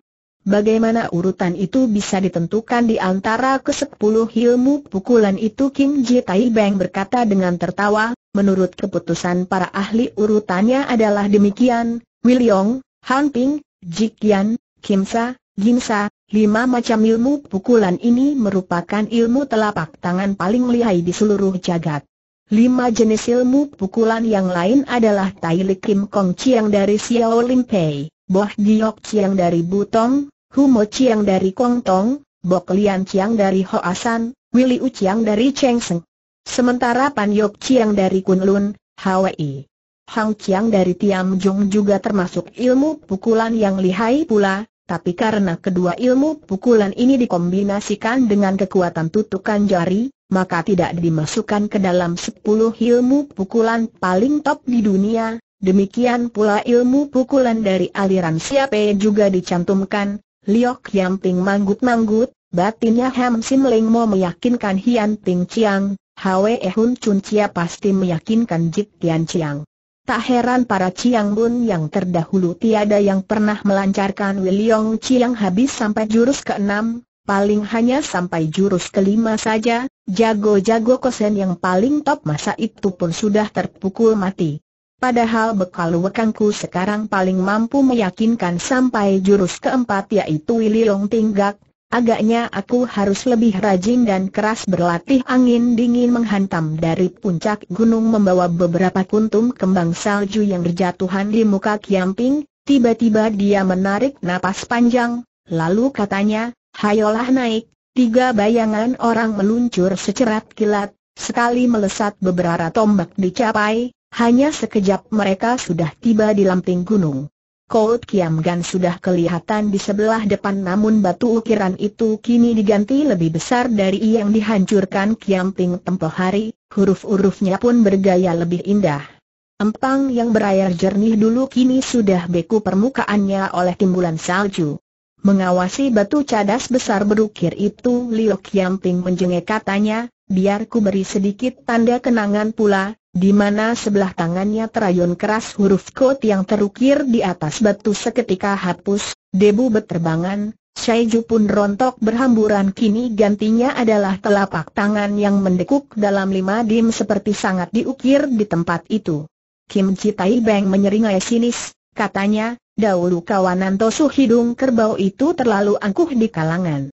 Bagaimana urutan itu bisa ditentukan di antara kesepuluh ilmu pukulan itu Kim Ji Tai Beng berkata dengan tertawa, menurut keputusan para ahli urutannya adalah demikian, Yong, Han Ping, Ji Yan, Kim Sa, Jin Sa, lima macam ilmu pukulan ini merupakan ilmu telapak tangan paling lihai di seluruh jagat. Lima jenis ilmu pukulan yang lain adalah Tai Li Kim Kong Chiang dari Xiao Lim Pei, Boh Giok Chiang dari Butong, Hu Mo Chiang dari Kong Tong, Bok Lian Chiang dari Hoasan, Willy U Chiang dari Cheng Seng. Sementara Pan Yok Chiang dari Kunlun, Hawaii. Hang Chiang dari Tiam Jung juga termasuk ilmu pukulan yang lihai pula, tapi karena kedua ilmu pukulan ini dikombinasikan dengan kekuatan tutukan jari, maka tidak dimasukkan ke dalam 10 ilmu pukulan paling top di dunia. Demikian pula ilmu pukulan dari aliran Siapai juga dicantumkan, Liok ping manggut-manggut, batinnya Ham Sim Leng Mo meyakinkan Hian Ping Chiang, Hwe Hun Chun Chia pasti meyakinkan Jit Tian Chiang. Tak heran para Chiang Bun yang terdahulu tiada yang pernah melancarkan Wiliong Chiang habis sampai jurus ke-6, paling hanya sampai jurus kelima saja, jago-jago kosen yang paling top masa itu pun sudah terpukul mati. Padahal bekal wekangku sekarang paling mampu meyakinkan sampai jurus keempat yaitu Wililong Tinggak, agaknya aku harus lebih rajin dan keras berlatih angin dingin menghantam dari puncak gunung membawa beberapa kuntum kembang salju yang berjatuhan di muka Kiamping, tiba-tiba dia menarik napas panjang, lalu katanya, hayolah naik, tiga bayangan orang meluncur secerat kilat, sekali melesat beberapa tombak dicapai, hanya sekejap mereka sudah tiba di lamping gunung. Kout Kiam Gan sudah kelihatan di sebelah depan namun batu ukiran itu kini diganti lebih besar dari yang dihancurkan Kiam Ping tempoh hari, huruf-hurufnya pun bergaya lebih indah. Empang yang berair jernih dulu kini sudah beku permukaannya oleh timbulan salju. Mengawasi batu cadas besar berukir itu Liu Kiam Ping menjengek katanya, biar ku beri sedikit tanda kenangan pula, di mana sebelah tangannya terayun keras huruf kot yang terukir di atas batu seketika hapus, debu berterbangan, Syaiju pun rontok berhamburan kini gantinya adalah telapak tangan yang mendekuk dalam lima dim seperti sangat diukir di tempat itu. Kim Ji Tai Beng menyeringai sinis, katanya, dahulu kawanan tosu hidung kerbau itu terlalu angkuh di kalangan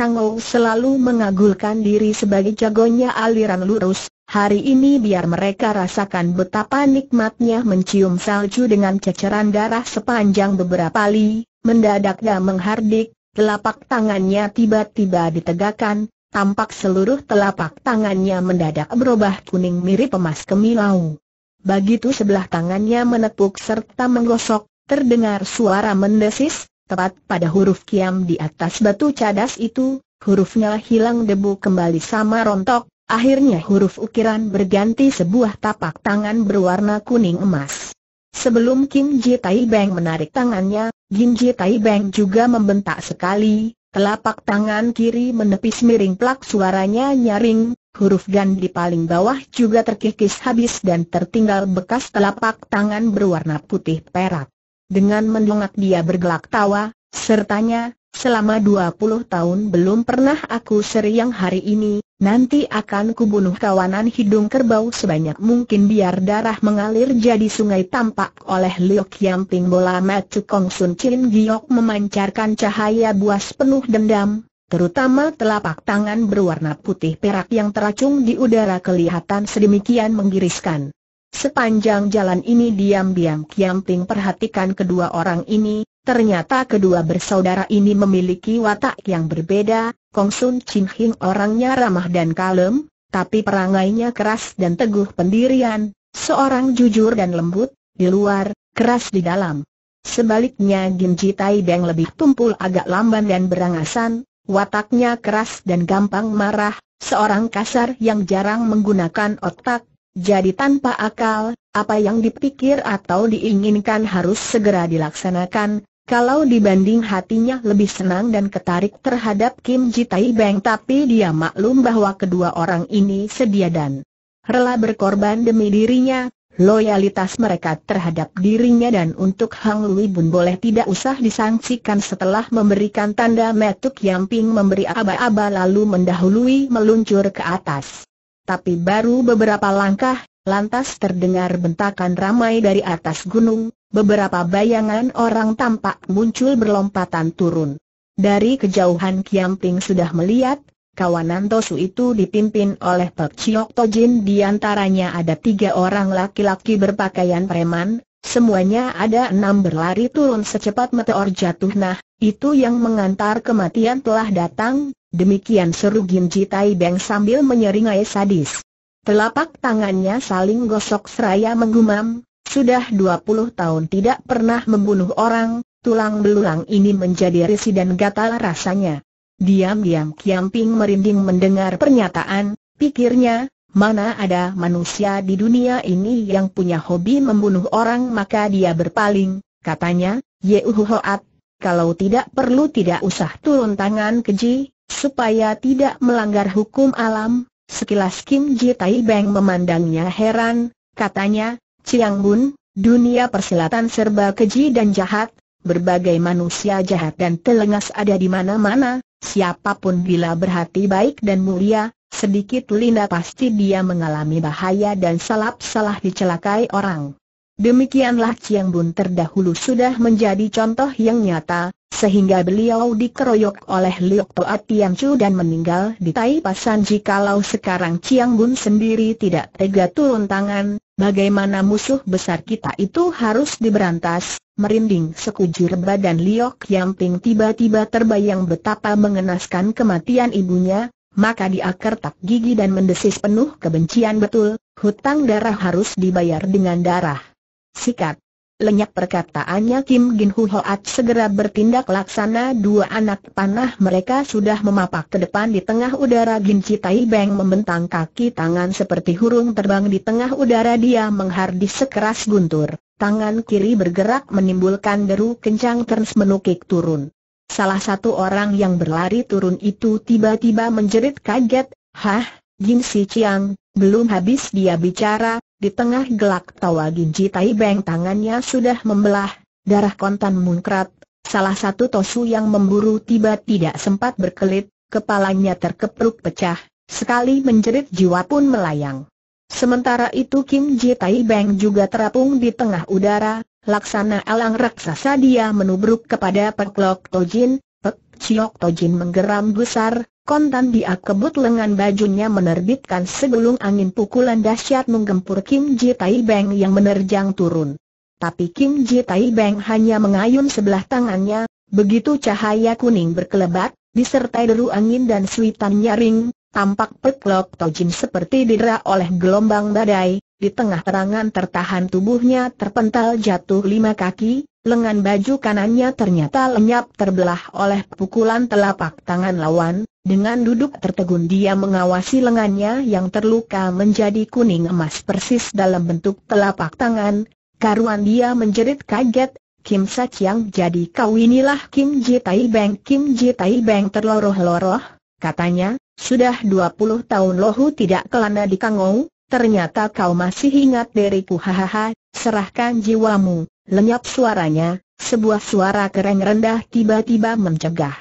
Kangou selalu mengagulkan diri sebagai jagonya aliran lurus, hari ini biar mereka rasakan betapa nikmatnya mencium salju dengan ceceran darah sepanjang beberapa li, mendadak dia menghardik, telapak tangannya tiba-tiba ditegakkan, tampak seluruh telapak tangannya mendadak berubah kuning mirip emas kemilau. Begitu sebelah tangannya menepuk serta menggosok, terdengar suara mendesis, Tepat pada huruf kiam di atas batu cadas itu, hurufnya hilang debu kembali sama rontok, akhirnya huruf ukiran berganti sebuah tapak tangan berwarna kuning emas. Sebelum Kim Ji Tai Beng menarik tangannya, Kim Ji Tai Beng juga membentak sekali, telapak tangan kiri menepis miring plak suaranya nyaring, huruf gan di paling bawah juga terkikis habis dan tertinggal bekas telapak tangan berwarna putih perak. Dengan mendongak dia bergelak tawa, sertanya, selama dua puluh tahun belum pernah aku seriang hari ini, nanti akan kubunuh kawanan hidung kerbau sebanyak mungkin biar darah mengalir jadi sungai tampak oleh Liu Qiangping, bola Matu Kong Sun Chin Giok memancarkan cahaya buas penuh dendam, terutama telapak tangan berwarna putih perak yang teracung di udara kelihatan sedemikian menggiriskan. Sepanjang jalan ini diam-diam Kiam Ting perhatikan kedua orang ini, ternyata kedua bersaudara ini memiliki watak yang berbeda, Kong Sun Chin Hing orangnya ramah dan kalem, tapi perangainya keras dan teguh pendirian, seorang jujur dan lembut, di luar, keras di dalam. Sebaliknya Gim Ji Tai Beng lebih tumpul agak lamban dan berangasan, wataknya keras dan gampang marah, seorang kasar yang jarang menggunakan otak, jadi tanpa akal, apa yang dipikir atau diinginkan harus segera dilaksanakan, kalau dibanding hatinya lebih senang dan ketarik terhadap Kim Ji Tai Beng tapi dia maklum bahwa kedua orang ini sedia dan rela berkorban demi dirinya, loyalitas mereka terhadap dirinya dan untuk Hang Lui pun boleh tidak usah disangsikan setelah memberikan tanda metuk Yang memberi aba-aba lalu mendahului meluncur ke atas. Tapi baru beberapa langkah, lantas terdengar bentakan ramai dari atas gunung, beberapa bayangan orang tampak muncul berlompatan turun. Dari kejauhan Kiam Ping sudah melihat, kawanan Tosu itu dipimpin oleh Pek Chiok Tojin di antaranya ada tiga orang laki-laki berpakaian preman, Semuanya ada enam berlari turun secepat meteor jatuh nah, itu yang mengantar kematian telah datang, demikian seru Ginji Tai Beng sambil menyeringai sadis. Telapak tangannya saling gosok seraya menggumam, sudah dua puluh tahun tidak pernah membunuh orang, tulang belulang ini menjadi risi dan gatal rasanya. Diam-diam Kiamping merinding mendengar pernyataan, pikirnya, Mana ada manusia di dunia ini yang punya hobi membunuh orang maka dia berpaling, katanya, Yehuhoat, kalau tidak perlu tidak usah turun tangan keji, supaya tidak melanggar hukum alam. Sekilas Kim Ji Tai Beng memandangnya heran, katanya, Chiang Bun, dunia persilatan serba keji dan jahat, berbagai manusia jahat dan telengas ada di mana-mana, siapapun bila berhati baik dan mulia, Sedikit Lina pasti dia mengalami bahaya dan salap-salah dicelakai orang. Demikianlah Chiang Bun terdahulu sudah menjadi contoh yang nyata, sehingga beliau dikeroyok oleh Liok Toa Tian Chu dan meninggal di Tai Pasan jikalau sekarang Chiang Bun sendiri tidak tega turun tangan, bagaimana musuh besar kita itu harus diberantas, merinding sekujur badan Liok Yamping tiba-tiba terbayang betapa mengenaskan kematian ibunya, maka dia kertak gigi dan mendesis penuh kebencian betul, hutang darah harus dibayar dengan darah. Sikat. Lenyap perkataannya Kim Gin Hu Hoat segera bertindak laksana dua anak panah mereka sudah memapak ke depan di tengah udara Gin Citai Beng membentang kaki tangan seperti hurung terbang di tengah udara dia menghardis sekeras guntur, tangan kiri bergerak menimbulkan deru kencang terus menukik turun. Salah satu orang yang berlari turun itu tiba-tiba menjerit kaget, Hah, Jin Si Chiang, belum habis dia bicara, di tengah gelak tawa Ginji Tai Beng tangannya sudah membelah, darah kontan mungkrat, salah satu tosu yang memburu tiba tidak sempat berkelit, kepalanya terkepruk pecah, sekali menjerit jiwa pun melayang. Sementara itu Kim Ji Tai Beng juga terapung di tengah udara, Laksana elang raksasa dia menubruk kepada Pek Lok Tojin, Pek Tojin menggeram besar, kontan dia kebut lengan bajunya menerbitkan segelung angin pukulan dahsyat menggempur Kim Ji Tai Beng yang menerjang turun. Tapi Kim Ji Tai Beng hanya mengayun sebelah tangannya, begitu cahaya kuning berkelebat, disertai deru angin dan suitan nyaring, tampak Pek Lok Tojin seperti didera oleh gelombang badai, di tengah terangan tertahan tubuhnya terpental jatuh lima kaki, lengan baju kanannya ternyata lenyap terbelah oleh pukulan telapak tangan lawan, dengan duduk tertegun dia mengawasi lengannya yang terluka menjadi kuning emas persis dalam bentuk telapak tangan, karuan dia menjerit kaget, Kim Sakyang jadi kau inilah Kim Jitai Beng Kim Jitai Beng terloroh-loroh, katanya, sudah 20 tahun lohu tidak kelana di Kangou, ternyata kau masih ingat diriku hahaha, serahkan jiwamu, lenyap suaranya, sebuah suara keren rendah tiba-tiba mencegah.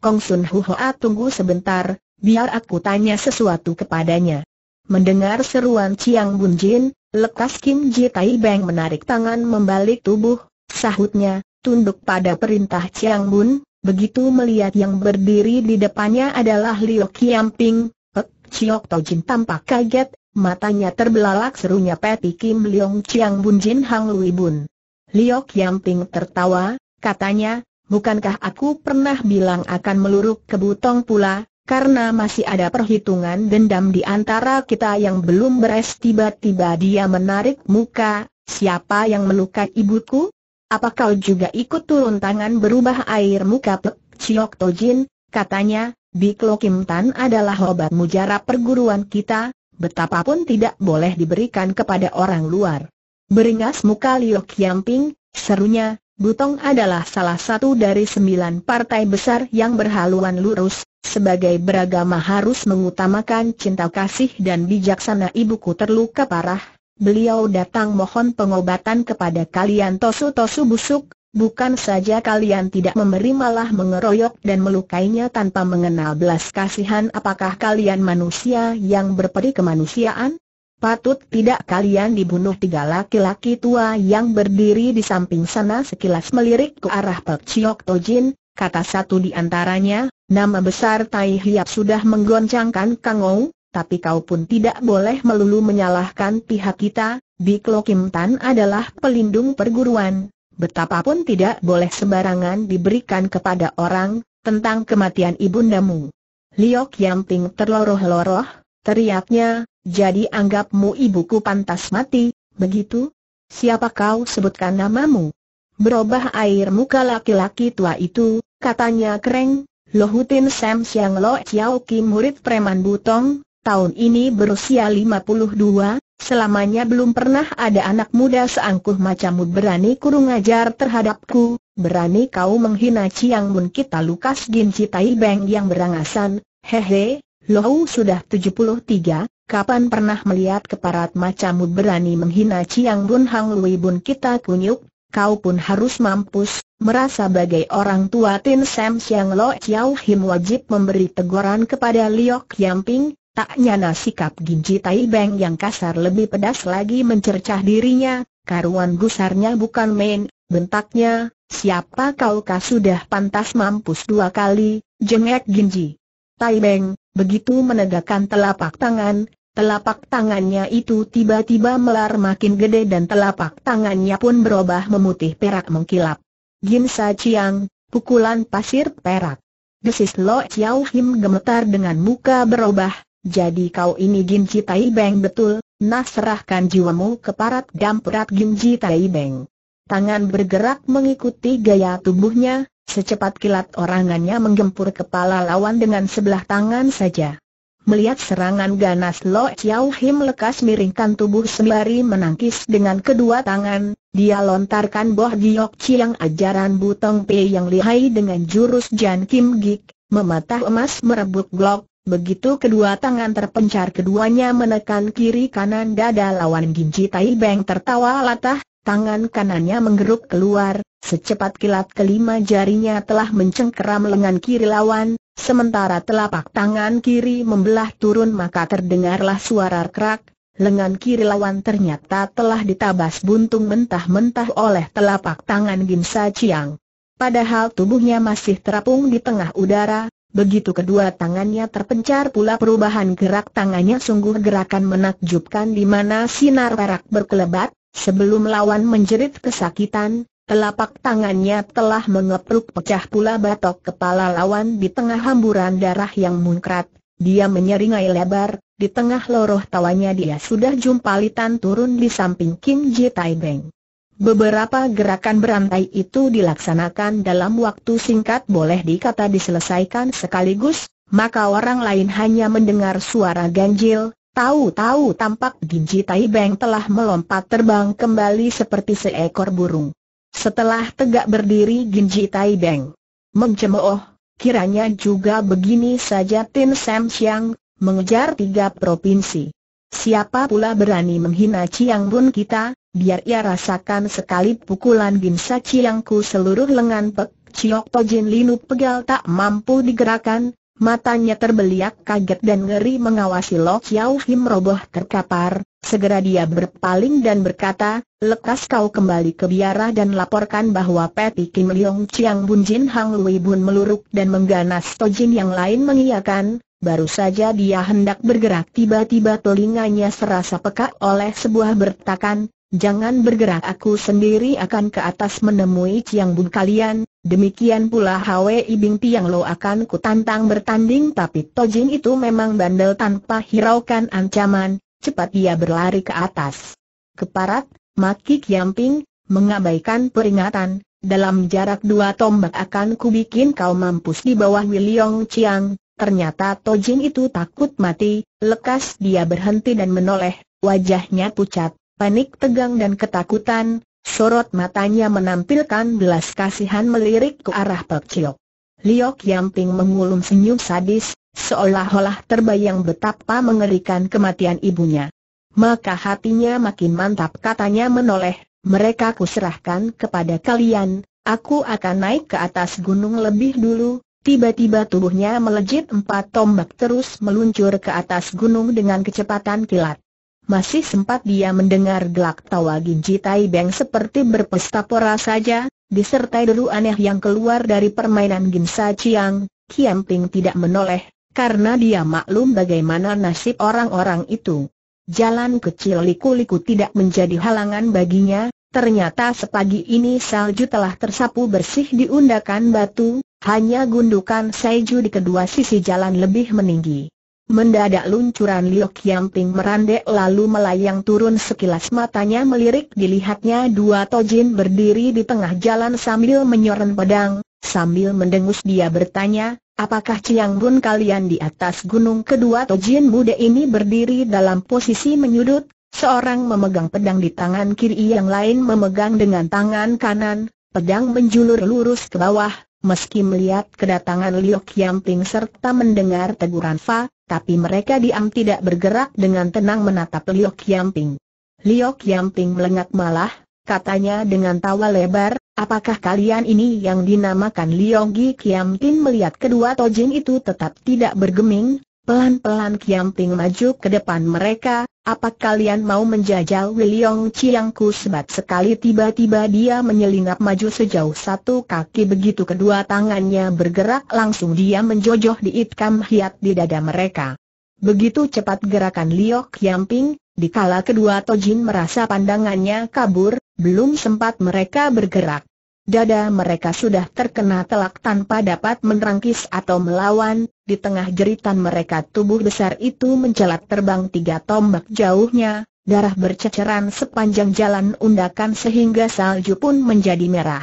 Kong Sun Hoa tunggu sebentar, biar aku tanya sesuatu kepadanya. Mendengar seruan Chiang Bun Jin, lekas Kim Ji Tai Beng menarik tangan membalik tubuh, sahutnya, tunduk pada perintah Chiang Bun, begitu melihat yang berdiri di depannya adalah Liu Kiamping, Pek Chiok Jin tampak kaget, Matanya terbelalak serunya Peti Kim Leong Chiang Bun Jin Hang Lui Bun. Liok Ping tertawa, katanya, bukankah aku pernah bilang akan meluruk ke Butong pula, karena masih ada perhitungan dendam di antara kita yang belum beres tiba-tiba dia menarik muka, siapa yang melukai ibuku? Apa kau juga ikut turun tangan berubah air muka Pek Chiok Jin, katanya, Biklo Kim Tan adalah obat mujarab perguruan kita, betapapun tidak boleh diberikan kepada orang luar. Beringas muka Liu Qiangping, serunya, Butong adalah salah satu dari sembilan partai besar yang berhaluan lurus, sebagai beragama harus mengutamakan cinta kasih dan bijaksana ibuku terluka parah, beliau datang mohon pengobatan kepada kalian tosu-tosu busuk, Bukan saja kalian tidak memberi malah mengeroyok dan melukainya tanpa mengenal belas kasihan apakah kalian manusia yang berperi kemanusiaan? Patut tidak kalian dibunuh tiga laki-laki tua yang berdiri di samping sana sekilas melirik ke arah Pek Chiok Tojin, kata satu di antaranya, nama besar Tai Hiap sudah menggoncangkan Kang Ou, tapi kau pun tidak boleh melulu menyalahkan pihak kita, Biklo Kim Tan adalah pelindung perguruan, betapapun tidak boleh sembarangan diberikan kepada orang, tentang kematian ibundamu. Liok Yamping terloroh-loroh, teriaknya, jadi anggapmu ibuku pantas mati, begitu? Siapa kau sebutkan namamu? Berubah air muka laki-laki tua itu, katanya kereng, Lohutin Sam Siang Lo Chiao Kim murid preman Butong, tahun ini berusia 52, Selamanya belum pernah ada anak muda seangkuh macammu berani kurung ajar terhadapku, berani kau menghina Chiang Mun kita Lukas Gin Citai Beng yang berangasan, hehe, lohu sudah 73, kapan pernah melihat keparat macammu berani menghina Chiang Bun Hang Lui Bun kita kunyuk, kau pun harus mampus, merasa bagai orang tua Tin Sam Siang Lo Chiao Him wajib memberi teguran kepada Liok Yamping, Tak nyana sikap Ginji Tai Beng yang kasar lebih pedas lagi mencercah dirinya, karuan gusarnya bukan main, bentaknya, siapa kau kah sudah pantas mampus dua kali, jengek Ginji. Tai Beng, begitu menegakkan telapak tangan, telapak tangannya itu tiba-tiba melar makin gede dan telapak tangannya pun berubah memutih perak mengkilap. Gin Sa Chiang, pukulan pasir perak. Desis Lo Chiao Him gemetar dengan muka berubah, jadi kau ini Ginji Tai Beng betul, nah serahkan jiwamu ke parat damperat Ginji Tai Beng. Tangan bergerak mengikuti gaya tubuhnya, secepat kilat orangannya menggempur kepala lawan dengan sebelah tangan saja. Melihat serangan ganas Lo Chiao Him lekas miringkan tubuh sembari menangkis dengan kedua tangan, dia lontarkan Boh Giok Chiang ajaran Butong Pei yang lihai dengan jurus Jan Kim Gik, mematah emas merebut Glock, Begitu kedua tangan terpencar keduanya menekan kiri kanan dada lawan Ginji Tai Beng tertawa latah, tangan kanannya menggeruk keluar, secepat kilat kelima jarinya telah mencengkeram lengan kiri lawan, sementara telapak tangan kiri membelah turun maka terdengarlah suara kerak, lengan kiri lawan ternyata telah ditabas buntung mentah-mentah oleh telapak tangan Ginsa Chiang. Padahal tubuhnya masih terapung di tengah udara, Begitu kedua tangannya terpencar pula perubahan gerak tangannya sungguh gerakan menakjubkan di mana sinar perak berkelebat, sebelum lawan menjerit kesakitan, telapak tangannya telah mengepruk pecah pula batok kepala lawan di tengah hamburan darah yang munkrat, dia menyeringai lebar, di tengah loroh tawanya dia sudah jumpalitan turun di samping Kim Ji Tai Beng. Beberapa gerakan berantai itu dilaksanakan dalam waktu singkat boleh dikata diselesaikan sekaligus, maka orang lain hanya mendengar suara ganjil, tahu-tahu tampak Ginji Tai Beng telah melompat terbang kembali seperti seekor burung. Setelah tegak berdiri Ginji Tai Beng mencemooh, kiranya juga begini saja Tin Sam Siang, mengejar tiga provinsi. Siapa pula berani menghina Chiang Bun kita, biar ia rasakan sekali pukulan Ginsa Chiangku seluruh lengan Pek Chiok Tojin Linu pegal tak mampu digerakkan, matanya terbeliak kaget dan ngeri mengawasi Lo Chiao Him roboh terkapar, segera dia berpaling dan berkata, lekas kau kembali ke biara dan laporkan bahwa Peti Kim Leong Chiang Bun Jin Hang Lui Bun meluruk dan mengganas Tojin yang lain mengiyakan, Baru saja dia hendak bergerak tiba-tiba telinganya serasa pekak oleh sebuah bertakan, jangan bergerak aku sendiri akan ke atas menemui Chiang Bun kalian, demikian pula Hwe Ibing Tiang Lo akan kutantang bertanding tapi Tojin itu memang bandel tanpa hiraukan ancaman, cepat dia berlari ke atas. Keparat, Maki Kiamping, mengabaikan peringatan, dalam jarak dua tombak akan ku bikin kau mampus di bawah Wiliong Chiang, Ternyata Tojin itu takut mati, lekas dia berhenti dan menoleh, wajahnya pucat, panik tegang dan ketakutan, sorot matanya menampilkan belas kasihan melirik ke arah Pek Chiok. Liok Yamping mengulum senyum sadis, seolah-olah terbayang betapa mengerikan kematian ibunya. Maka hatinya makin mantap katanya menoleh, mereka kuserahkan kepada kalian, aku akan naik ke atas gunung lebih dulu, Tiba-tiba tubuhnya melejit empat tombak terus meluncur ke atas gunung dengan kecepatan kilat. Masih sempat dia mendengar gelak tawa Ginji Tai Beng seperti berpesta pora saja, disertai deru aneh yang keluar dari permainan Ginsa Chiang, Kiam Ping tidak menoleh, karena dia maklum bagaimana nasib orang-orang itu. Jalan kecil liku-liku tidak menjadi halangan baginya, ternyata sepagi ini salju telah tersapu bersih di undakan batu, hanya gundukan Seju di kedua sisi jalan lebih meninggi. Mendadak luncuran Liu Qiangping merandek lalu melayang turun sekilas matanya melirik dilihatnya dua tojin berdiri di tengah jalan sambil menyoren pedang, sambil mendengus dia bertanya, apakah Ciang Bun kalian di atas gunung kedua tojin muda ini berdiri dalam posisi menyudut, seorang memegang pedang di tangan kiri yang lain memegang dengan tangan kanan, pedang menjulur lurus ke bawah, meski melihat kedatangan Liu Qiangping serta mendengar teguran Fa, tapi mereka diam tidak bergerak dengan tenang menatap Liu Qiangping. Liu Qiangping melengat malah, katanya dengan tawa lebar, apakah kalian ini yang dinamakan Liu Gi Qiangping melihat kedua tojin itu tetap tidak bergeming, Pelan-pelan Kiam Ping maju ke depan mereka, apa kalian mau menjajal Wiliong Chiangku sebat sekali tiba-tiba dia menyelinap maju sejauh satu kaki begitu kedua tangannya bergerak langsung dia menjojoh di itkam hiat di dada mereka. Begitu cepat gerakan Liok Ping, dikala kedua Tojin merasa pandangannya kabur, belum sempat mereka bergerak. Dada mereka sudah terkena telak tanpa dapat menerangkis atau melawan, di tengah jeritan mereka tubuh besar itu mencelat terbang tiga tombak jauhnya, darah berceceran sepanjang jalan undakan sehingga salju pun menjadi merah.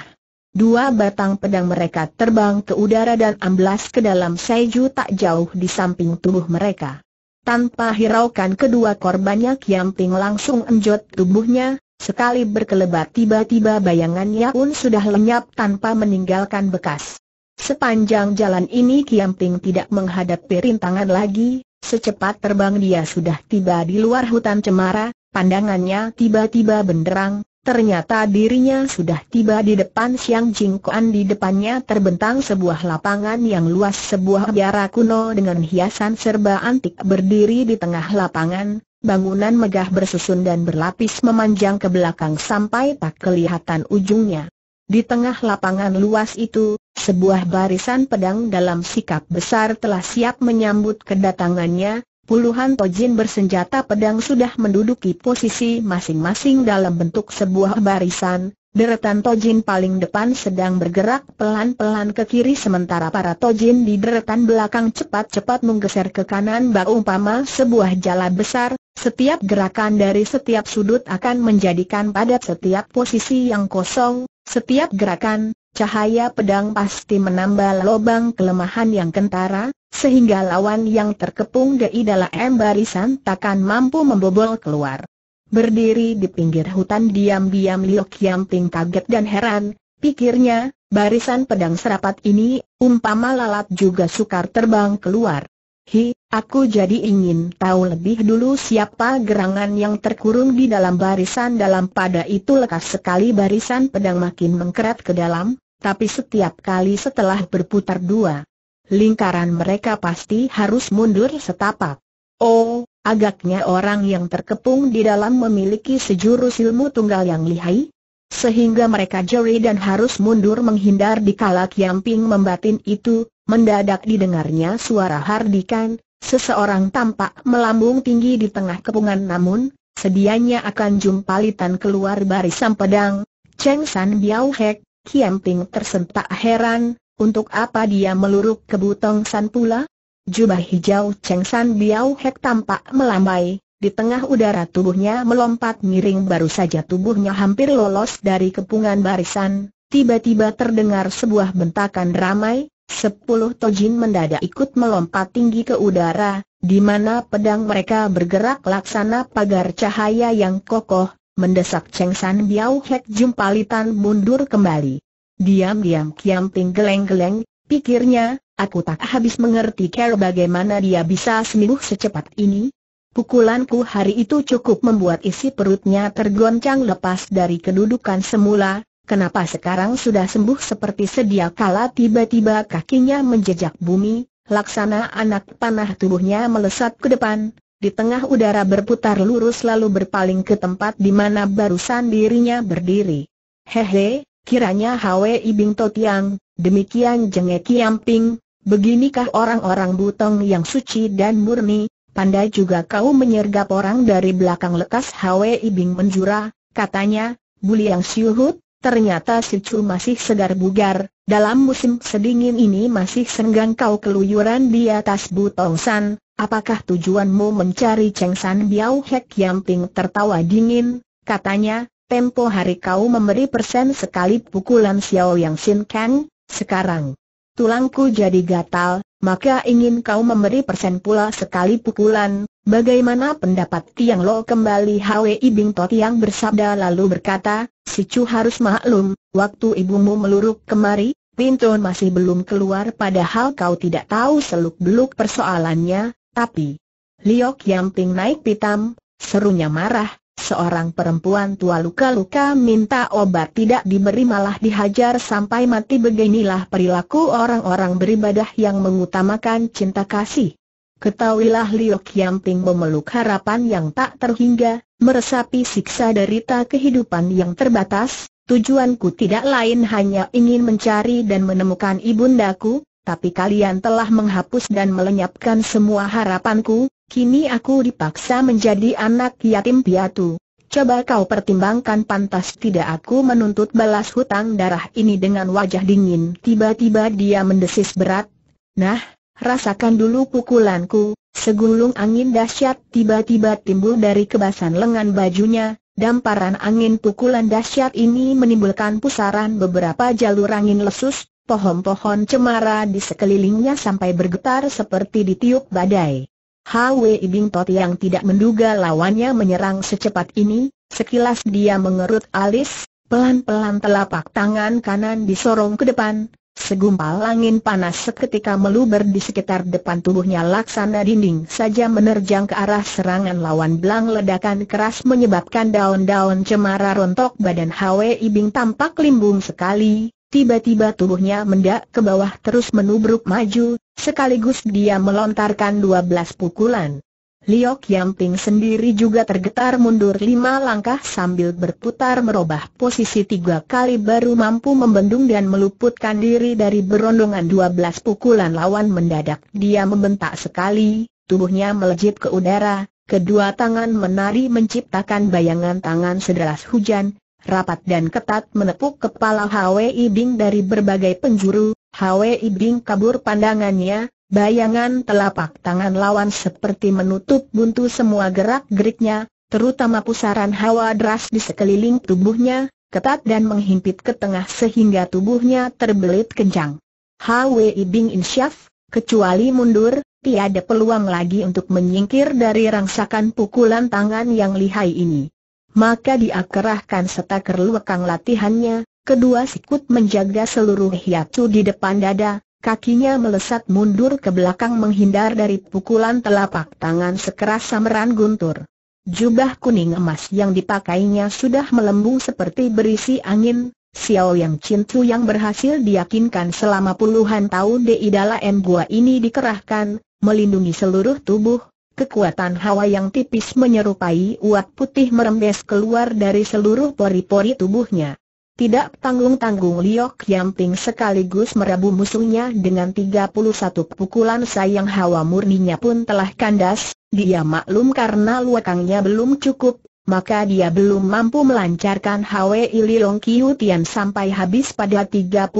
Dua batang pedang mereka terbang ke udara dan amblas ke dalam seju tak jauh di samping tubuh mereka. Tanpa hiraukan kedua korbannya Kiam Ping langsung enjot tubuhnya, Sekali berkelebat tiba-tiba bayangannya pun sudah lenyap tanpa meninggalkan bekas. Sepanjang jalan ini Kiamping tidak menghadapi rintangan lagi, secepat terbang dia sudah tiba di luar hutan cemara, pandangannya tiba-tiba benderang, ternyata dirinya sudah tiba di depan Siang Jingkuan di depannya terbentang sebuah lapangan yang luas sebuah biara kuno dengan hiasan serba antik berdiri di tengah lapangan, Bangunan megah bersusun dan berlapis memanjang ke belakang sampai tak kelihatan ujungnya. Di tengah lapangan luas itu, sebuah barisan pedang dalam sikap besar telah siap menyambut kedatangannya, puluhan tojin bersenjata pedang sudah menduduki posisi masing-masing dalam bentuk sebuah barisan, deretan tojin paling depan sedang bergerak pelan-pelan ke kiri sementara para tojin di deretan belakang cepat-cepat menggeser ke kanan umpama sebuah jalan besar, setiap gerakan dari setiap sudut akan menjadikan padat setiap posisi yang kosong, setiap gerakan, cahaya pedang pasti menambah lubang kelemahan yang kentara, sehingga lawan yang terkepung di dalam barisan takkan mampu membobol keluar. Berdiri di pinggir hutan diam-diam Liu Qiangping kaget dan heran, pikirnya, barisan pedang serapat ini, umpama lalat juga sukar terbang keluar. Hi, aku jadi ingin tahu lebih dulu siapa gerangan yang terkurung di dalam barisan dalam pada itu lekas sekali barisan pedang makin mengkerat ke dalam, tapi setiap kali setelah berputar dua, lingkaran mereka pasti harus mundur setapak. Oh, agaknya orang yang terkepung di dalam memiliki sejurus ilmu tunggal yang lihai, sehingga mereka jeri dan harus mundur menghindar di kala Kiamping membatin itu, mendadak didengarnya suara hardikan, seseorang tampak melambung tinggi di tengah kepungan namun, sedianya akan jumpalitan keluar barisan pedang, Cheng San Biao Hek, Kiamping tersentak heran, untuk apa dia meluruk ke Butong San pula? Jubah hijau Cheng San Biao Hek tampak melambai, di tengah udara tubuhnya melompat miring baru saja tubuhnya hampir lolos dari kepungan barisan, tiba-tiba terdengar sebuah bentakan ramai, sepuluh tojin mendadak ikut melompat tinggi ke udara, di mana pedang mereka bergerak laksana pagar cahaya yang kokoh, mendesak Cheng San Biao Hek Jumpalitan mundur kembali. Diam-diam Kiam Ping geleng-geleng, pikirnya, aku tak habis mengerti care bagaimana dia bisa sembuh secepat ini, Pukulanku hari itu cukup membuat isi perutnya tergoncang lepas dari kedudukan semula, kenapa sekarang sudah sembuh seperti sedia kala tiba-tiba kakinya menjejak bumi, laksana anak panah tubuhnya melesat ke depan, di tengah udara berputar lurus lalu berpaling ke tempat di mana barusan dirinya berdiri. Hehe, kiranya Hwe Ibing Totiang, demikian jengeki Kiamping, beginikah orang-orang butong yang suci dan murni, Pandai juga kau menyergap orang dari belakang lekas Hwe Ibing menjura, katanya, yang Siuhut, ternyata si Chu masih segar bugar, dalam musim sedingin ini masih senggang kau keluyuran di atas butong san, apakah tujuanmu mencari Cheng San Biao Hek Yamping tertawa dingin, katanya, tempo hari kau memberi persen sekali pukulan Xiao Yang Sin Kang, sekarang. Tulangku jadi gatal, maka ingin kau memberi persen pula sekali pukulan, bagaimana pendapat Tiang Lo kembali Hwi Bing Tot yang bersabda lalu berkata, si Chu harus maklum, waktu ibumu meluruk kemari, pintu masih belum keluar padahal kau tidak tahu seluk-beluk persoalannya, tapi... Liok Yamping naik pitam, serunya marah, seorang perempuan tua luka-luka minta obat tidak diberi malah dihajar sampai mati beginilah perilaku orang-orang beribadah yang mengutamakan cinta kasih. Ketahuilah Liu Ping memeluk harapan yang tak terhingga, meresapi siksa derita kehidupan yang terbatas, tujuanku tidak lain hanya ingin mencari dan menemukan ibundaku, tapi kalian telah menghapus dan melenyapkan semua harapanku, Kini aku dipaksa menjadi anak yatim piatu. Coba kau pertimbangkan pantas tidak aku menuntut balas hutang darah ini dengan wajah dingin. Tiba-tiba dia mendesis berat. Nah, rasakan dulu pukulanku. Segulung angin dahsyat tiba-tiba timbul dari kebasan lengan bajunya. Damparan angin pukulan dahsyat ini menimbulkan pusaran beberapa jalur angin lesus, pohon-pohon cemara di sekelilingnya sampai bergetar seperti ditiup badai. Hwi tot yang tidak menduga lawannya menyerang secepat ini, sekilas dia mengerut alis, pelan-pelan telapak tangan kanan disorong ke depan, segumpal angin panas seketika meluber di sekitar depan tubuhnya laksana dinding saja menerjang ke arah serangan lawan belang ledakan keras menyebabkan daun-daun cemara rontok badan Hwi ibing tampak limbung sekali, Tiba-tiba tubuhnya mendak ke bawah terus menubruk maju, sekaligus dia melontarkan dua belas pukulan. Liok Yang Yamping sendiri juga tergetar mundur lima langkah sambil berputar merubah posisi tiga kali baru mampu membendung dan meluputkan diri dari berondongan dua belas pukulan lawan mendadak dia membentak sekali, tubuhnya melejit ke udara, kedua tangan menari menciptakan bayangan tangan sederas hujan, rapat dan ketat menepuk kepala Hwi Bing dari berbagai penjuru, Hwi Bing kabur pandangannya, bayangan telapak tangan lawan seperti menutup buntu semua gerak-geriknya, terutama pusaran hawa deras di sekeliling tubuhnya, ketat dan menghimpit ke tengah sehingga tubuhnya terbelit kencang. Hwi Bing insyaf, kecuali mundur, tiada peluang lagi untuk menyingkir dari rangsakan pukulan tangan yang lihai ini maka dia kerahkan serta lekang latihannya, kedua sikut menjaga seluruh hiatu di depan dada, kakinya melesat mundur ke belakang menghindar dari pukulan telapak tangan sekeras samaran guntur. Jubah kuning emas yang dipakainya sudah melembung seperti berisi angin, Xiao Yang Cintu yang berhasil diyakinkan selama puluhan tahun di Idala M Gua ini dikerahkan, melindungi seluruh tubuh, Kekuatan hawa yang tipis menyerupai uap putih merembes keluar dari seluruh pori-pori tubuhnya. Tidak tanggung-tanggung Liok Yamping sekaligus merabu musuhnya dengan 31 pukulan sayang hawa murninya pun telah kandas, dia maklum karena luakangnya belum cukup, maka dia belum mampu melancarkan Hwi Long Kiu Tian sampai habis pada 36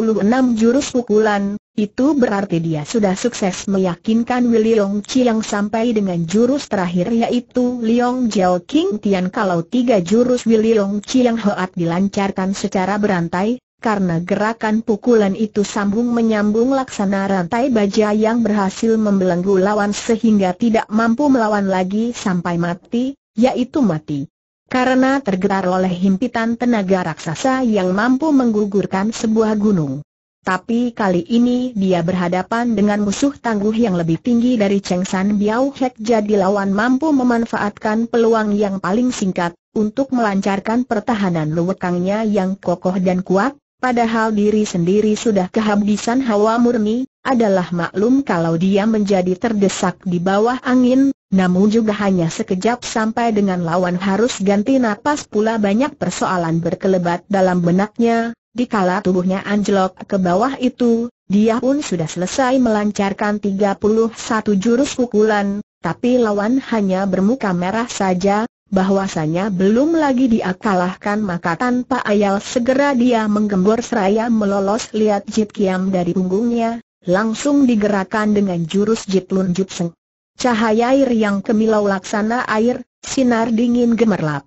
jurus pukulan, itu berarti dia sudah sukses meyakinkan Wililong Chiang sampai dengan jurus terakhir yaitu Liong Jiao King Tian kalau tiga jurus Wililong Chiang Hoat dilancarkan secara berantai, karena gerakan pukulan itu sambung menyambung laksana rantai baja yang berhasil membelenggu lawan sehingga tidak mampu melawan lagi sampai mati, yaitu mati. Karena tergetar oleh himpitan tenaga raksasa yang mampu menggugurkan sebuah gunung. Tapi kali ini dia berhadapan dengan musuh tangguh yang lebih tinggi dari Cheng San Biao Hek jadi lawan mampu memanfaatkan peluang yang paling singkat, untuk melancarkan pertahanan lewekangnya yang kokoh dan kuat, padahal diri sendiri sudah kehabisan hawa murni, adalah maklum kalau dia menjadi terdesak di bawah angin, namun juga hanya sekejap sampai dengan lawan harus ganti napas pula banyak persoalan berkelebat dalam benaknya, dikala tubuhnya anjlok ke bawah itu, dia pun sudah selesai melancarkan 31 jurus pukulan, tapi lawan hanya bermuka merah saja, bahwasanya belum lagi dia kalahkan maka tanpa ayal segera dia menggembor seraya melolos lihat Jit Kiam dari punggungnya, langsung digerakkan dengan jurus Jitlun Jutseng. Cahaya air yang kemilau laksana air, sinar dingin gemerlap.